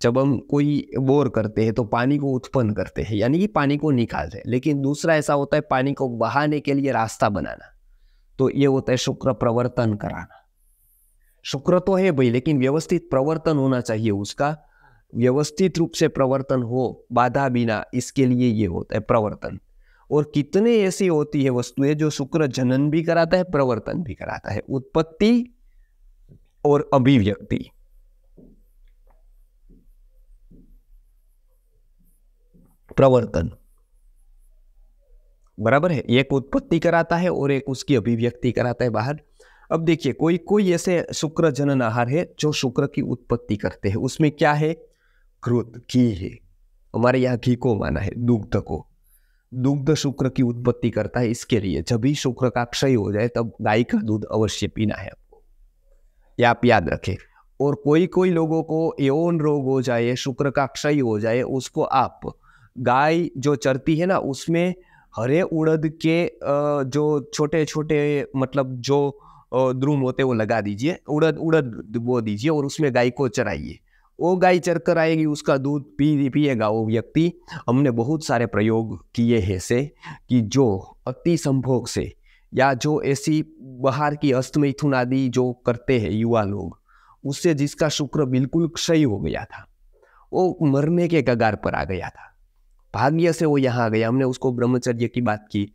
जब हम कोई बोर करते हैं तो पानी को उत्पन्न करते हैं यानी कि पानी को निकालते हैं लेकिन दूसरा ऐसा होता है पानी को बहाने के लिए रास्ता बनाना तो ये होता है शुक्र प्रवर्तन कराना शुक्र तो है भाई लेकिन व्यवस्थित प्रवर्तन होना चाहिए उसका व्यवस्थित रूप से प्रवर्तन हो बाधा बिना इसके लिए ये होता है प्रवर्तन और कितने ऐसी होती है वस्तुएं जो शुक्र जनन भी कराता है प्रवर्तन भी कराता है उत्पत्ति और अभिव्यक्ति प्रवर्तन बराबर है एक उत्पत्ति कराता है और एक उसकी अभिव्यक्ति कराता है बाहर अब देखिए कोई कोई ऐसे शुक्र जनन आहार है जो शुक्र की उत्पत्ति करते हैं उसमें क्या है क्रोध घी है हमारे यहाँ घी को माना है दुग्ध को दुग्ध शुक्र की उत्पत्ति करता है इसके लिए जब भी शुक्र का क्षय हो जाए तब गाय का दूध अवश्य पीना है आपको या आप याद रखें और कोई कोई लोगों को यौन रोग हो जाए शुक्र का क्षय हो जाए उसको आप गाय जो चरती है ना उसमें हरे उड़द के जो छोटे छोटे मतलब जो द्रुम होते हैं वो लगा दीजिए उड़द उड़द वो दीजिए और उसमें गाय को चराइए वो गाय चर कर आएगी उसका दूध पी पिएगा वो व्यक्ति हमने बहुत सारे प्रयोग किए हैं से कि जो अति संभोग से या जो ऐसी बाहर की मिथुन आदि जो करते हैं युवा लोग उससे जिसका शुक्र बिल्कुल क्षय हो गया था वो मरने के कगार पर आ गया था भाग्य से वो यहाँ आ गया हमने उसको ब्रह्मचर्य की बात की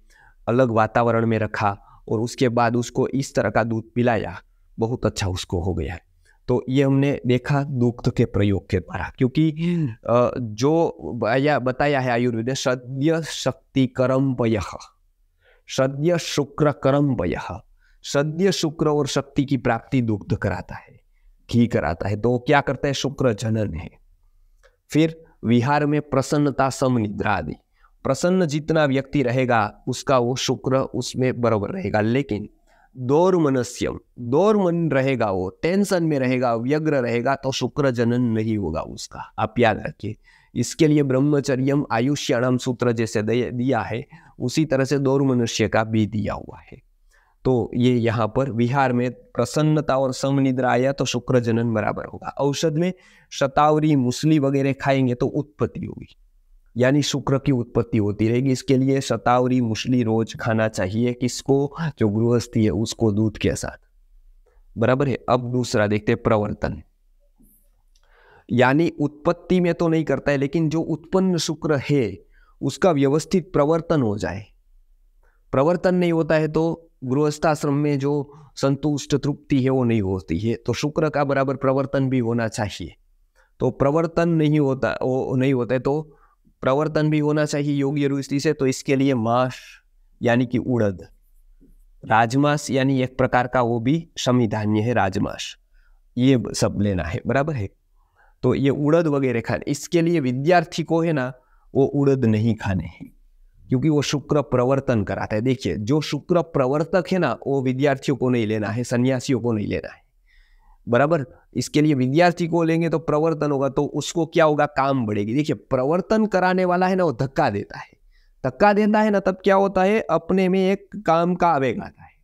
अलग वातावरण में रखा और उसके बाद उसको इस तरह का दूध पिलाया बहुत अच्छा उसको हो गया है तो ये हमने देखा दुग्ध के प्रयोग के द्वारा क्योंकि हम्म। जो या बताया है आयुर्वेद सद्य शक्ति करम वय सद्य शुक्र करम वय सद्य शुक्र और शक्ति की प्राप्ति दुग्ध कराता है घी कराता है तो क्या करता है शुक्र जनन है फिर विहार में प्रसन्नता सम निद्रा आदि प्रसन्न जितना व्यक्ति रहेगा उसका वो शुक्र उसमें बराबर रहेगा लेकिन दौर मनस्यम दौर मन रहेगा वो टेंशन में रहेगा व्यग्र रहेगा तो शुक्र जनन नहीं होगा उसका आप याद रखिए इसके लिए ब्रह्मचर्यम आयुष्याणाम सूत्र जैसे दिया है उसी तरह से दौर मनुष्य का भी दिया हुआ है तो ये यहाँ पर विहार में प्रसन्नता और समनिद्रा आया तो शुक्र जनन बराबर होगा औषध में शतावरी मुसली वगैरह खाएंगे तो उत्पत्ति होगी यानी शुक्र की उत्पत्ति होती रहेगी इसके लिए शतावरी मुसली रोज खाना चाहिए किसको जो गृहस्थी है उसको दूध के साथ बराबर है अब दूसरा देखते हैं प्रवर्तन यानी उत्पत्ति में तो नहीं करता है लेकिन जो उत्पन्न शुक्र है उसका व्यवस्थित प्रवर्तन हो जाए प्रवर्तन नहीं होता है तो गृहस्थाश्रम में जो संतुष्ट तृप्ति है वो नहीं होती है तो शुक्र का बराबर प्रवर्तन भी होना चाहिए तो प्रवर्तन नहीं होता वो नहीं होता है तो प्रवर्तन भी होना चाहिए योग्य रुचि से तो इसके लिए मास यानी कि उड़द राजमास यानी एक प्रकार का वो भी संविधान्य है राजमास ये सब लेना है बराबर है तो ये उड़द वगैरह खाने इसके लिए विद्यार्थी को है ना वो उड़द नहीं खाने हैं क्योंकि वो शुक्र प्रवर्तन कराता है देखिए जो शुक्र प्रवर्तक है ना वो विद्यार्थियों को नहीं लेना है सन्यासियों को नहीं लेना है बराबर इसके लिए विद्यार्थी को लेंगे तो प्रवर्तन होगा तो उसको क्या होगा काम बढ़ेगी देखिए प्रवर्तन कराने वाला है ना वो धक्का देता है धक्का देता है ना तब क्या होता है अपने में एक काम का आवेग आता है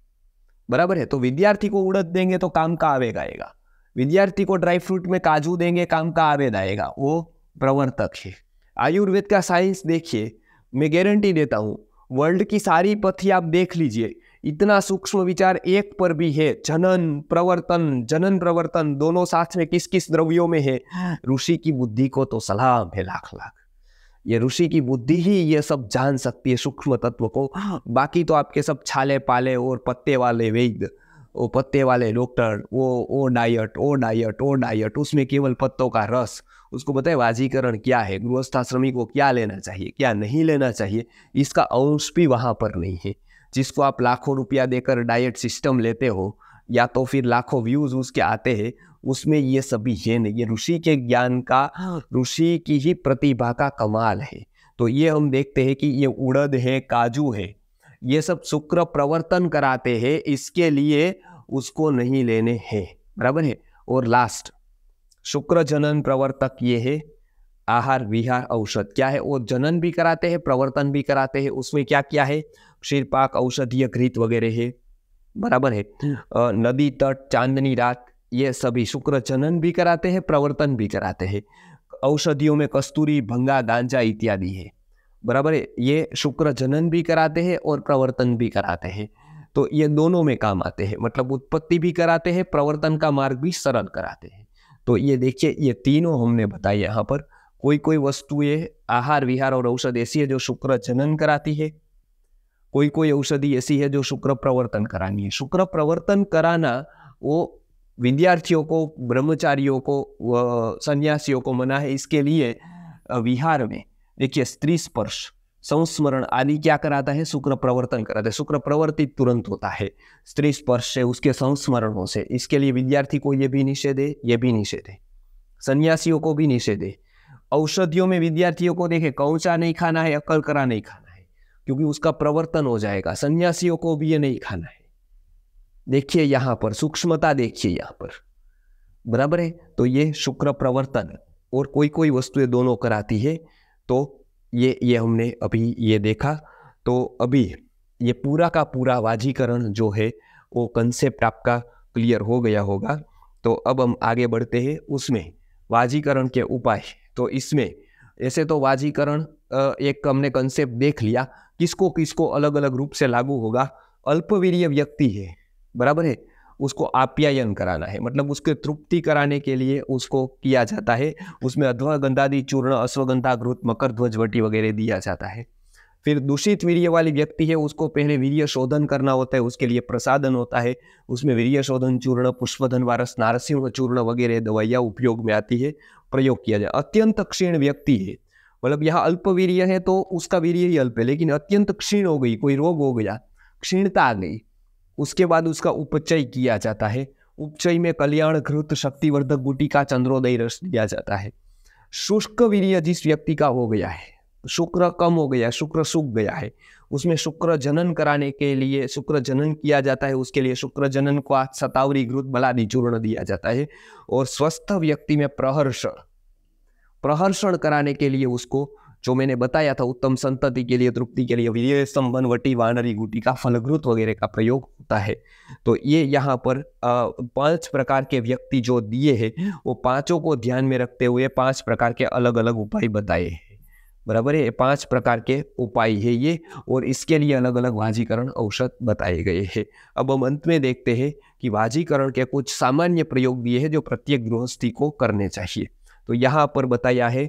बराबर है तो विद्यार्थी को उड़द देंगे तो काम का आवेग आएगा विद्यार्थी को ड्राई फ्रूट में काजू देंगे काम का आवेद आएगा वो प्रवर्तक है आयुर्वेद का साइंस देखिए मैं गारंटी देता हूँ वर्ल्ड की सारी पथी आप देख लीजिए इतना सूक्ष्म विचार एक पर भी है जनन प्रवर्तन जनन प्रवर्तन दोनों साथ में किस किस द्रव्यों में है हाँ। ऋषि की बुद्धि को तो सलाम है लाख लाख ये ऋषि की बुद्धि ही ये सब जान सकती है सूक्ष्म तत्व को हाँ। बाकी तो आपके सब छाले पाले और पत्ते वाले वेद वो पत्ते वाले डॉक्टर वो ओ डायट ओ डायट ओ डायट उसमें केवल पत्तों का रस उसको बताए वाजीकरण क्या है गृहस्थाश्रमी को क्या लेना चाहिए क्या नहीं लेना चाहिए इसका अंश भी वहाँ पर नहीं है जिसको आप लाखों रुपया देकर डाइट सिस्टम लेते हो या तो फिर लाखों व्यूज़ उसके आते हैं उसमें ये सभी है नहीं ये ऋषि के ज्ञान का ऋषि की ही प्रतिभा का कमाल है तो ये हम देखते हैं कि ये उड़द है काजू है ये सब शुक्र प्रवर्तन कराते हैं इसके लिए उसको नहीं लेने हैं बराबर है और लास्ट शुक्र जनन प्रवर्तक ये है आहार विहार औषध क्या है वो जनन भी कराते हैं प्रवर्तन भी कराते हैं उसमें क्या क्या है क्षीर पाक औषधीय घृत वगैरह है बराबर है नदी तट चांदनी रात ये सभी शुक्र जनन भी कराते हैं प्रवर्तन भी कराते हैं औषधियों में कस्तूरी भंगा गांजा इत्यादि है बराबर है ये शुक्र जनन भी कराते हैं और प्रवर्तन भी कराते हैं तो ये दोनों में काम आते हैं मतलब उत्पत्ति भी कराते हैं प्रवर्तन का मार्ग भी सरल कराते हैं तो ये देखिए ये तीनों हमने बताई यहाँ पर कोई कोई वस्तुएं आहार विहार और औषध ऐसी है जो शुक्र जनन कराती है कोई कोई औषधि ऐसी है जो शुक्र प्रवर्तन करानी है शुक्र प्रवर्तन कराना वो विद्यार्थियों को ब्रह्मचारियों को सन्यासियों को मना है इसके लिए विहार में देखिए स्त्री स्पर्श संस्मरण आदि क्या कराता है शुक्र प्रवर्तन कराता है शुक्र प्रवर्तित तुरंत होता है स्त्री स्पर्श से उसके संस्मरणों से इसके लिए विद्यार्थी को यह भी निषेध है यह भी निषेध है सन्यासियों को भी निषेध है औषधियों में विद्यार्थियों को देखे कौचा नहीं खाना है अकलकरा नहीं खाना है क्योंकि उसका प्रवर्तन हो जाएगा सन्यासियों को भी ये नहीं खाना है देखिए यहाँ पर सूक्ष्मता देखिए यहाँ पर बराबर है तो ये शुक्र प्रवर्तन और कोई कोई वस्तुएं दोनों कराती है तो ये ये हमने अभी ये देखा तो अभी ये पूरा का पूरा वाजीकरण जो है वो कंसेप्ट आपका क्लियर हो गया होगा तो अब हम आगे बढ़ते हैं उसमें वाजीकरण के उपाय तो इसमें ऐसे तो वाजीकरण एक हमने कंसेप्ट देख लिया किसको किसको अलग अलग रूप से लागू होगा अल्पवीर्य व्यक्ति है बराबर है उसको आप्यायन कराना है मतलब उसके तृप्ति कराने के लिए उसको किया जाता है उसमें अध्वगंधादि चूर्ण अश्वगंधा घृत मकर ध्वजवटी वगैरह दिया जाता है फिर दूषित वीर्य वाली व्यक्ति है उसको पहले वीर्य शोधन करना होता है उसके लिए प्रसादन होता है उसमें वीर्य शोधन चूर्ण पुष्पधन वारस नारसिंह चूर्ण वगैरह दवाइयाँ उपयोग में आती है प्रयोग किया जाए अत्यंत क्षीण व्यक्ति है मतलब यह अल्प वीर्य है तो उसका वीर्य ही अल्प है लेकिन अत्यंत क्षीण हो गई कोई रोग हो गया क्षीणता आ गई उसके बाद उसका उपचय किया जाता है उपचय में कल्याण घृत शक्तिवर्धक गुटी का चंद्रोदय रस दिया जाता है शुष्क वीर्य जिस व्यक्ति का हो गया है शुक्र कम हो गया शुक्र सूख गया है उसमें शुक्र जनन कराने के लिए शुक्र जनन किया जाता है उसके लिए शुक्र जनन को सतावरी घृत बलादी चूर्ण दिया जाता है और स्वस्थ व्यक्ति में प्रहर्षण प्रहर्षण कराने के लिए उसको जो मैंने बताया था उत्तम संतति के लिए तृप्ति के लिए विजय वटी वानरी गुटी का फलग्रुत वगैरह का प्रयोग होता है तो ये यहाँ पर पांच प्रकार के व्यक्ति जो दिए हैं वो पांचों को ध्यान में रखते हुए पांच प्रकार के अलग अलग उपाय बताए हैं बराबर है पांच प्रकार के उपाय है ये और इसके लिए अलग अलग वाजीकरण औषध बताए गए हैं अब हम अंत में देखते हैं कि वाजीकरण के कुछ सामान्य प्रयोग दिए हैं जो प्रत्येक गृहस्थी को करने चाहिए तो यहाँ पर बताया है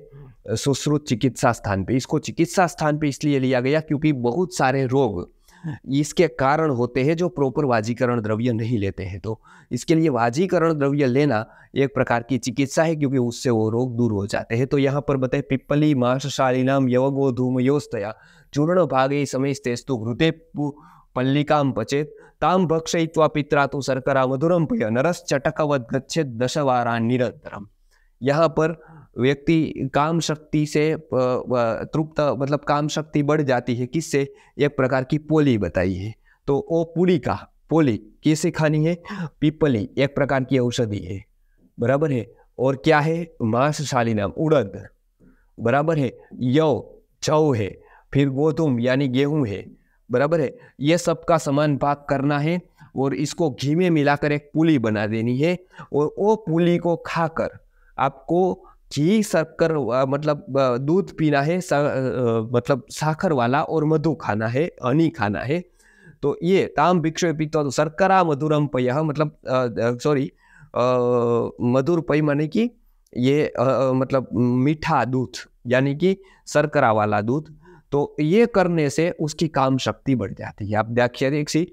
सुश्रुत चिकित्सा स्थान पे इसको चिकित्सा स्थान पे इसलिए लिया गया क्योंकि बहुत सारे रोग इसके कारण होते हैं जो प्रॉपर वाजीकरण द्रव्य नहीं लेते हैं तो इसके लिए वाजीकरण द्रव्य लेना एक प्रकार की चिकित्सा है क्योंकि उससे वो रोग दूर हो जाते हैं तो यहाँ पर बताए पिप्पली शालीनाम यवगो योस्तया चूर्ण भागे समय तेस्तु घृते पल्लिकाम पचेत ताम भक्षयित्वा पित्रा तो सरकरा मधुरम प्रिय नरस चटकवत गच्छेद दशवारा निरंतरम यहाँ पर व्यक्ति काम शक्ति से तृप्त मतलब काम शक्ति बढ़ जाती है किससे एक प्रकार की पोली बताई है तो ओ पुली का पोली कैसे खानी है पीपली एक प्रकार की औषधि है बराबर है और क्या है मांसशाली नाम उड़द बराबर है यौ चौ है फिर गोधूम यानी गेहूं है बराबर है ये सब का समान भाग करना है और इसको घी में मिलाकर एक पुली बना देनी है और वो पुली को खाकर आपको घी शक्कर मतलब दूध पीना है सा, मतलब साखर वाला और मधु खाना है हनी खाना है तो ये ताम भिक्षु पीता तो शर्करा मधुरम पय मतलब सॉरी मधुर पय माने कि ये आ, मतलब मीठा दूध यानी कि शर्करा वाला दूध तो ये करने से उसकी काम शक्ति बढ़ जाती है आप व्याख्या देखिए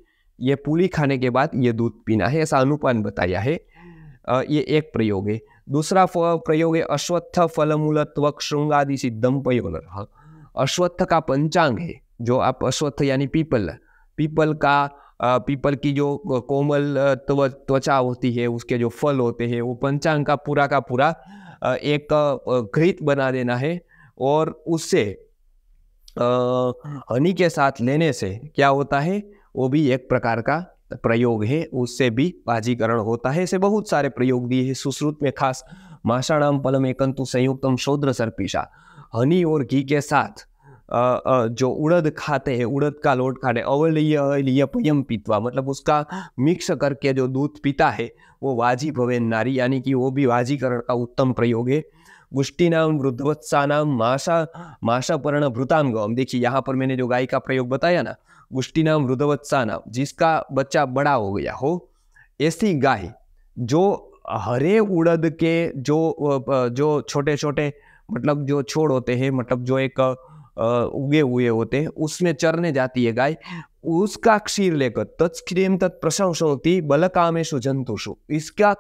ये पूरी खाने के बाद ये दूध पीना है ऐसा अनुपान बताया है आ, ये एक प्रयोग है दूसरा प्रयोग है अश्वत्थ फलमूल त्वक श्रृंगादि सिद्धम प्रयोग अश्वत्थ का पंचांग है जो आप अश्वत्थ यानी पीपल पीपल का पीपल की जो कोमल त्व, त्वचा होती है उसके जो फल होते हैं वो पंचांग का पूरा का पूरा एक घृत बना देना है और उससे हनी के साथ लेने से क्या होता है वो भी एक प्रकार का प्रयोग है उससे भी बाजीकरण होता है ऐसे बहुत सारे प्रयोग दिए हैं सुश्रुत में खास माषाणाम पलम एकंतु संयुक्तम शोद्र सर्पिशा हनी और घी के साथ जो उड़द खाते हैं उड़द का लोट खाने अवलिय अलिय पयम पीतवा मतलब उसका मिक्स करके जो दूध पीता है वो वाजी भवेन नारी यानी कि वो भी वाजीकरण का उत्तम प्रयोग है गुष्टिनाम नाम माशा माशापर्ण भृतांगम देखिए यहाँ पर मैंने जो गाय का प्रयोग बताया ना गुष्टी नाम रुद्रवत्सा नाम जिसका बच्चा बड़ा हो गया हो ऐसी गाय जो हरे उड़द के जो जो छोटे छोटे मतलब जो छोड़ होते हैं मतलब जो एक उगे हुए होते हैं उसमें चरने जाती है गाय उसका क्षीर लेकर तत्म तत् प्रशंसोती बल कामेशु जंतुषु इसका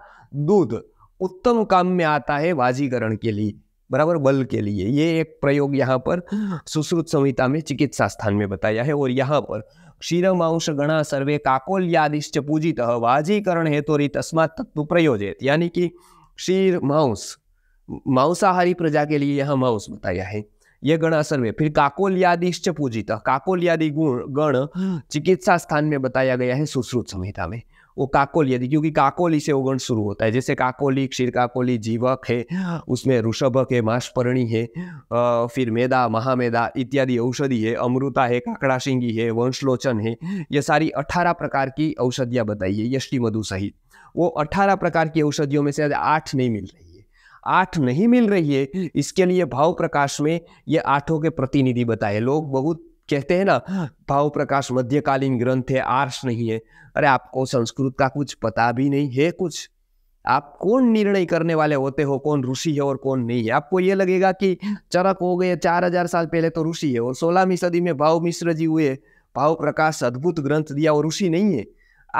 दूध उत्तम काम में आता है वाजीकरण के लिए बराबर बल के लिए ये एक प्रयोग यहाँ पर सुश्रुत संहिता में चिकित्सा स्थान में बताया है और यहाँ पर अंश गणा सर्वे यादिश्च पूजित वाजीकरण हेतुरी तस्मात तत्व प्रयोजित यानी कि क्षीर मांस मांसाहारी प्रजा के लिए यहाँ मांस बताया है ये गणा सर्वे फिर यादिश्च पूजित यादि गुण गण चिकित्सा स्थान में बताया गया है सुश्रुत संहिता में वो काकोली यदि क्योंकि काकोली से उगण शुरू होता है जैसे काकोली क्षीर काकोली जीवक है उसमें ऋषभक है माषपर्णी है फिर मेदा महामेदा इत्यादि औषधि है अमृता है काकड़ाशिंगी है वंशलोचन है ये सारी अठारह प्रकार की औषधियाँ बताई है यष्टि मधु सहित वो अठारह प्रकार की औषधियों में से आज आठ नहीं मिल रही है आठ नहीं मिल रही है इसके लिए भाव प्रकाश में ये आठों के प्रतिनिधि बताए लोग बहुत कहते हैं ना भाव प्रकाश मध्यकालीन ग्रंथ है आर्ष नहीं है अरे आपको संस्कृत का कुछ पता भी नहीं है कुछ आप कौन निर्णय करने वाले होते हो कौन ऋषि है और कौन नहीं है आपको ये लगेगा कि चरक हो गए चार हजार साल पहले तो ऋषि है और सोलहवीं सदी में भाव मिश्र जी हुए भाव प्रकाश अद्भुत ग्रंथ दिया और ऋषि नहीं है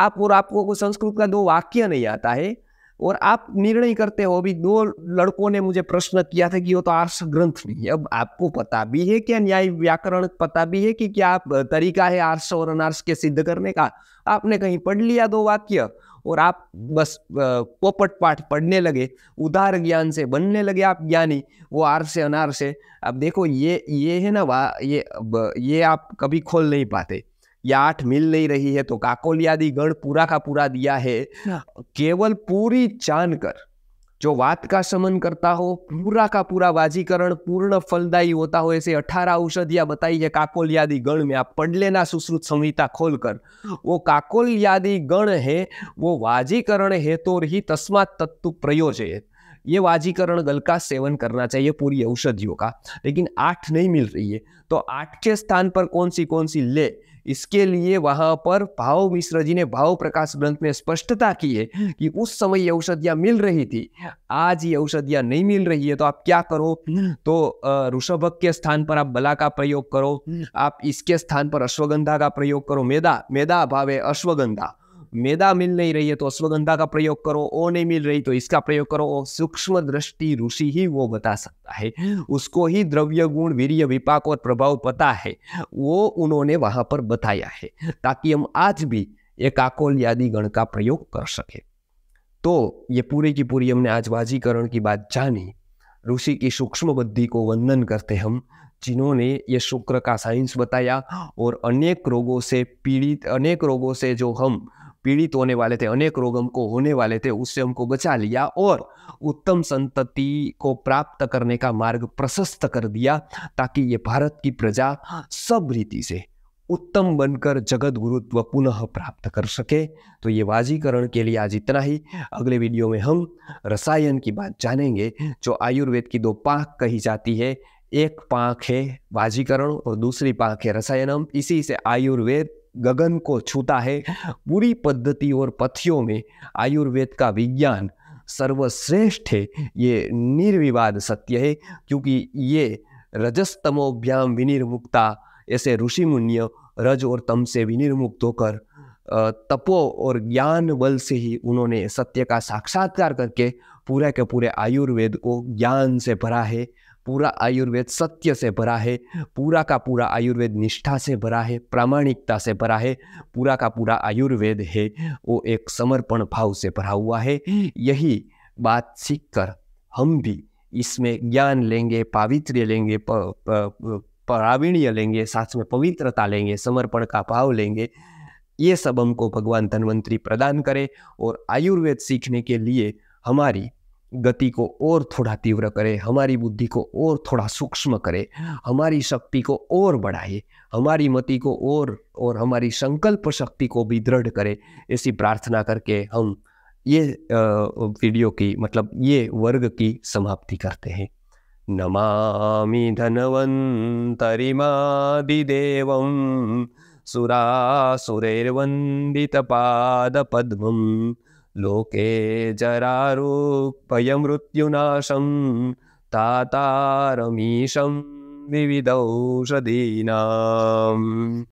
आप और आपको संस्कृत का दो वाक्य नहीं आता है और आप निर्णय करते हो अभी दो लड़कों ने मुझे प्रश्न किया था कि वो तो आर्ष ग्रंथ नहीं है अब आपको पता भी है क्या न्याय व्याकरण पता भी है कि क्या तरीका है आर्ष और अनार्ष के सिद्ध करने का आपने कहीं पढ़ लिया दो वाक्य और आप बस पोपट पाठ पढ़ने लगे उदार ज्ञान से बनने लगे आप ज्ञानी वो आर से अनार से अब देखो ये ये है ना वाह ये ये आप कभी खोल नहीं पाते याट मिल नहीं रही है तो काकोलियादी गण पूरा का पूरा दिया है हाँ। केवल पूरी चान कर जो वात का शमन करता हो पूरा का पूरा वाजीकरण पूर्ण फलदायी होता हो ऐसे अठारह औषधियां बताई है यादि गण में आप पढ़ लेना सुश्रुत संहिता खोलकर वो यादि गण है वो वाजीकरण है तो ही तस्मात तत्व प्रयोजय ये वाजीकरण गल का सेवन करना चाहिए पूरी औषधियों का लेकिन आठ नहीं मिल रही है तो आठ के स्थान पर कौन सी कौन सी ले इसके लिए वहां पर भाव मिश्र जी ने भाव प्रकाश ग्रंथ में स्पष्टता की है कि उस समय ये औषधियाँ मिल रही थी आज ये औषधियां नहीं मिल रही है तो आप क्या करो तो ऋषभ के स्थान पर आप बला का प्रयोग करो आप इसके स्थान पर अश्वगंधा का प्रयोग करो मेदा मेदा भावे है अश्वगंधा मेदा मिल नहीं रही है तो अश्वगंधा का प्रयोग करो ओ नहीं मिल रही तो इसका प्रयोग करो सूक्ष्म दृष्टि ऋषि ही वो बता सकता है उसको ही द्रव्य गुण वीर्य विपाक और प्रभाव पता है वो उन्होंने वहां पर बताया है ताकि हम आज भी एक आकोल आदि गण का प्रयोग कर सके तो ये पूरी की पूरी हमने आज वाजीकरण की बात जानी ऋषि की सूक्ष्म बुद्धि को वंदन करते हम जिन्होंने ये शुक्र का साइंस बताया और अनेक रोगों से पीड़ित अनेक रोगों से जो हम पीड़ित होने वाले थे अनेक रोग हमको होने वाले थे उससे हमको बचा लिया और उत्तम संतति को प्राप्त करने का मार्ग प्रशस्त कर दिया ताकि ये भारत की प्रजा सब रीति से उत्तम बनकर जगत गुरुत्व पुनः प्राप्त कर सके तो ये वाजीकरण के लिए आज इतना ही अगले वीडियो में हम रसायन की बात जानेंगे जो आयुर्वेद की दो पाक कही जाती है एक पाक है वाजीकरण और दूसरी पाक है रसायनम इसी से आयुर्वेद गगन को छूता है पूरी पद्धति और पथियों में आयुर्वेद का विज्ञान सर्वश्रेष्ठ है ये निर्विवाद सत्य है क्योंकि ये रजस्तमोभ्याम विनिर्मुक्ता ऐसे ऋषि मुन्य रज और तम से विनिर्मुक्त होकर तपो और ज्ञान बल से ही उन्होंने सत्य का साक्षात्कार करके पूरे के पूरे आयुर्वेद को ज्ञान से भरा है पूरा आयुर्वेद सत्य से भरा है पूरा का पूरा आयुर्वेद निष्ठा से भरा है प्रामाणिकता से भरा है पूरा का पूरा आयुर्वेद है वो एक समर्पण भाव से भरा हुआ है यही बात सीखकर हम भी इसमें ज्ञान लेंगे पावित्र्य लेंगे प्रावीण्य लेंगे साथ में पवित्रता लेंगे समर्पण का भाव लेंगे ये सब हमको भगवान धनवंतरी प्रदान करें और आयुर्वेद सीखने के लिए हमारी गति को और थोड़ा तीव्र करे हमारी बुद्धि को और थोड़ा सूक्ष्म करे हमारी शक्ति को और बढ़ाए हमारी मति को और और हमारी संकल्प शक्ति को भी दृढ़ करे ऐसी प्रार्थना करके हम ये वीडियो की मतलब ये वर्ग की समाप्ति करते हैं नमामि पाद सुरासुरैर्वन्दितपादपद्मम् लोके जरारूपय मृत्युनाशं तातारमीशं विविधौषधीनाम्